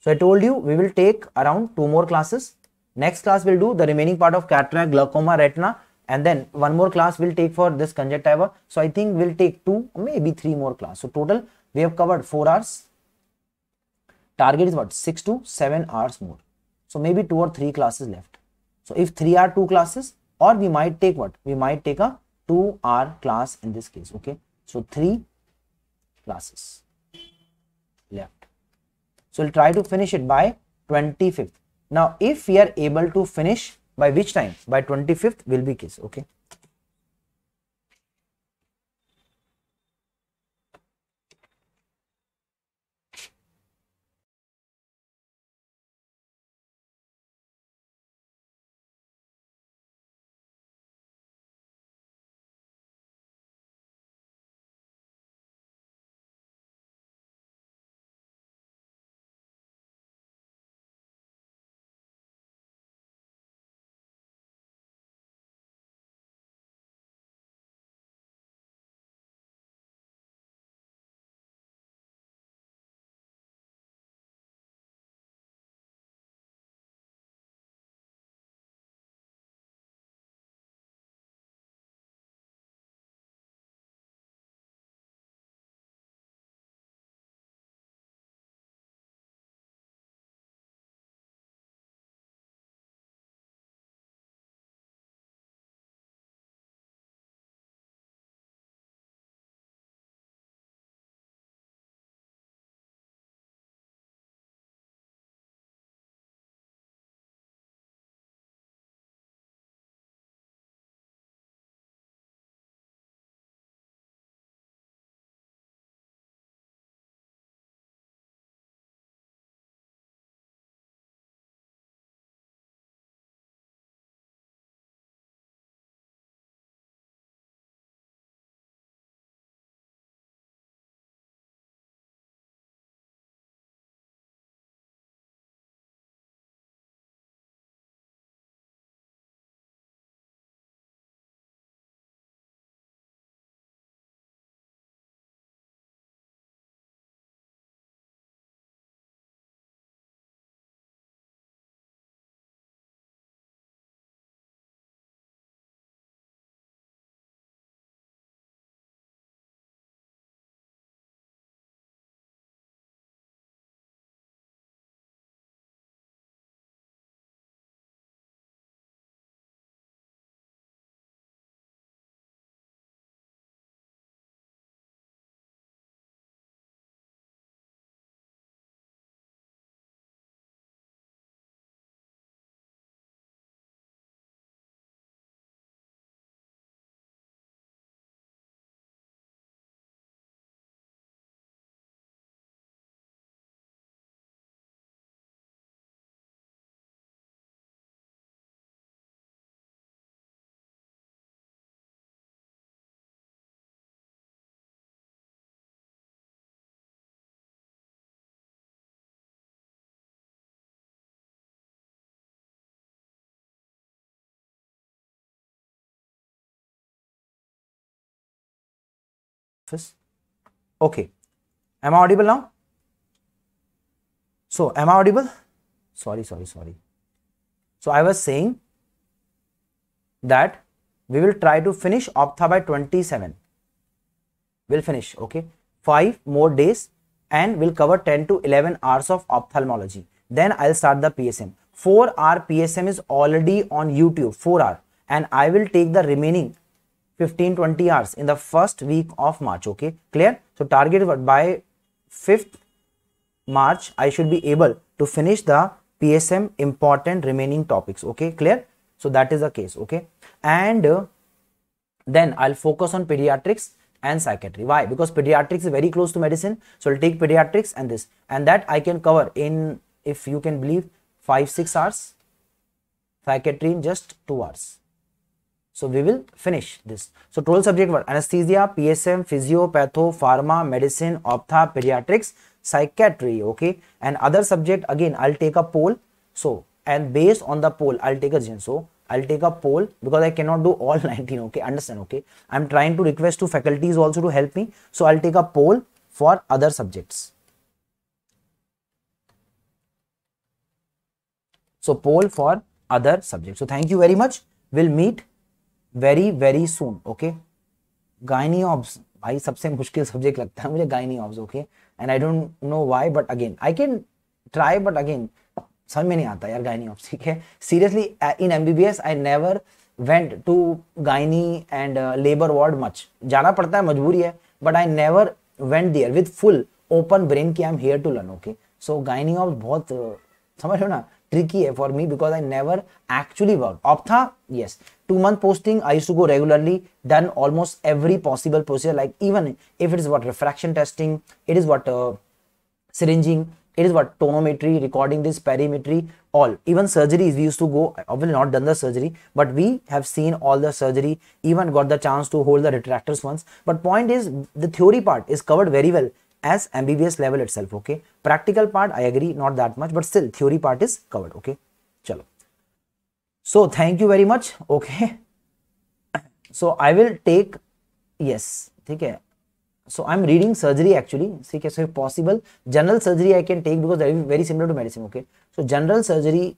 so i told you we will take around two more classes next class will do the remaining part of cataract glaucoma retina and then one more class we'll take for this conjunctiva so i think we'll take two maybe three more class so total we have covered four hours target is what 6 to 7 hours more so maybe two or three classes left so if three are two classes or we might take what we might take a two hour class in this case okay so three classes left so we'll try to finish it by 25th now if we are able to finish by which time by 25th will be case okay office. Okay. Am I audible now? So, am I audible? Sorry, sorry, sorry. So, I was saying that we will try to finish Optha by 27. We'll finish, okay? Five more days and we'll cover 10 to 11 hours of ophthalmology. Then I'll start the PSM. 4 hour PSM is already on YouTube, 4 hour. And I will take the remaining 15 20 hours in the first week of March. Okay, clear? So, target by 5th March, I should be able to finish the PSM important remaining topics. Okay, clear? So, that is the case. Okay, and uh, then I'll focus on pediatrics and psychiatry. Why? Because pediatrics is very close to medicine. So, I'll take pediatrics and this, and that I can cover in, if you can believe, 5 6 hours, psychiatry in just 2 hours so we will finish this. So total subject were anesthesia, PSM, physio, patho, pharma, medicine, ophtha, pediatrics, psychiatry. Okay. And other subject again, I'll take a poll. So, and based on the poll, I'll take a gen. So I'll take a poll because I cannot do all <laughs> 19. Okay. Understand. Okay. I'm trying to request to faculties also to help me. So I'll take a poll for other subjects. So poll for other subjects. So thank you very much. We'll meet very very soon okay gynae obs भाई सबसे मुश्किल subject लगता है मुझे gynae obs okay and I don't know why but again I can try but again समझ में नहीं आता यार गायनी ऑब्स ठीक है seriously in S I never went to gynae and labour ward much जाना पड़ता है मजबूरी है but I never went there with full open brain की I am here to learn okay so gynae obs बहुत uh, समझ लो ना tricky for me because I never actually worked. Optha, yes. Two month posting, I used to go regularly, done almost every possible procedure. Like even if it is what refraction testing, it is what uh, syringing, it is what tonometry, recording this, perimetry, all. Even surgeries, we used to go, obviously not done the surgery, but we have seen all the surgery, even got the chance to hold the retractors once. But point is, the theory part is covered very well as MBBS level itself, okay? Practical part, I agree, not that much, but still theory part is covered, okay? Chalo. So thank you very much, okay? <coughs> So I will take, yes, okay? So I'm reading surgery actually, See, So if possible, general surgery I can take because they are very similar to medicine, okay? So general surgery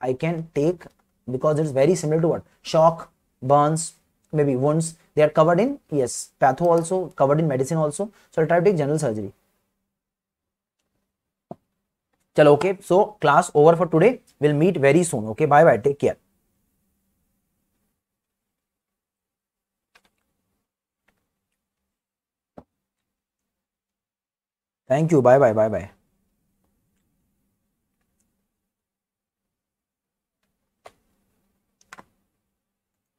I can take because it's very similar to what? Shock, burns, maybe wounds, they are covered in yes patho also covered in medicine also so I'll try to take general surgery chalo okay so class over for today we'll meet very soon okay bye bye take care thank you bye bye bye bye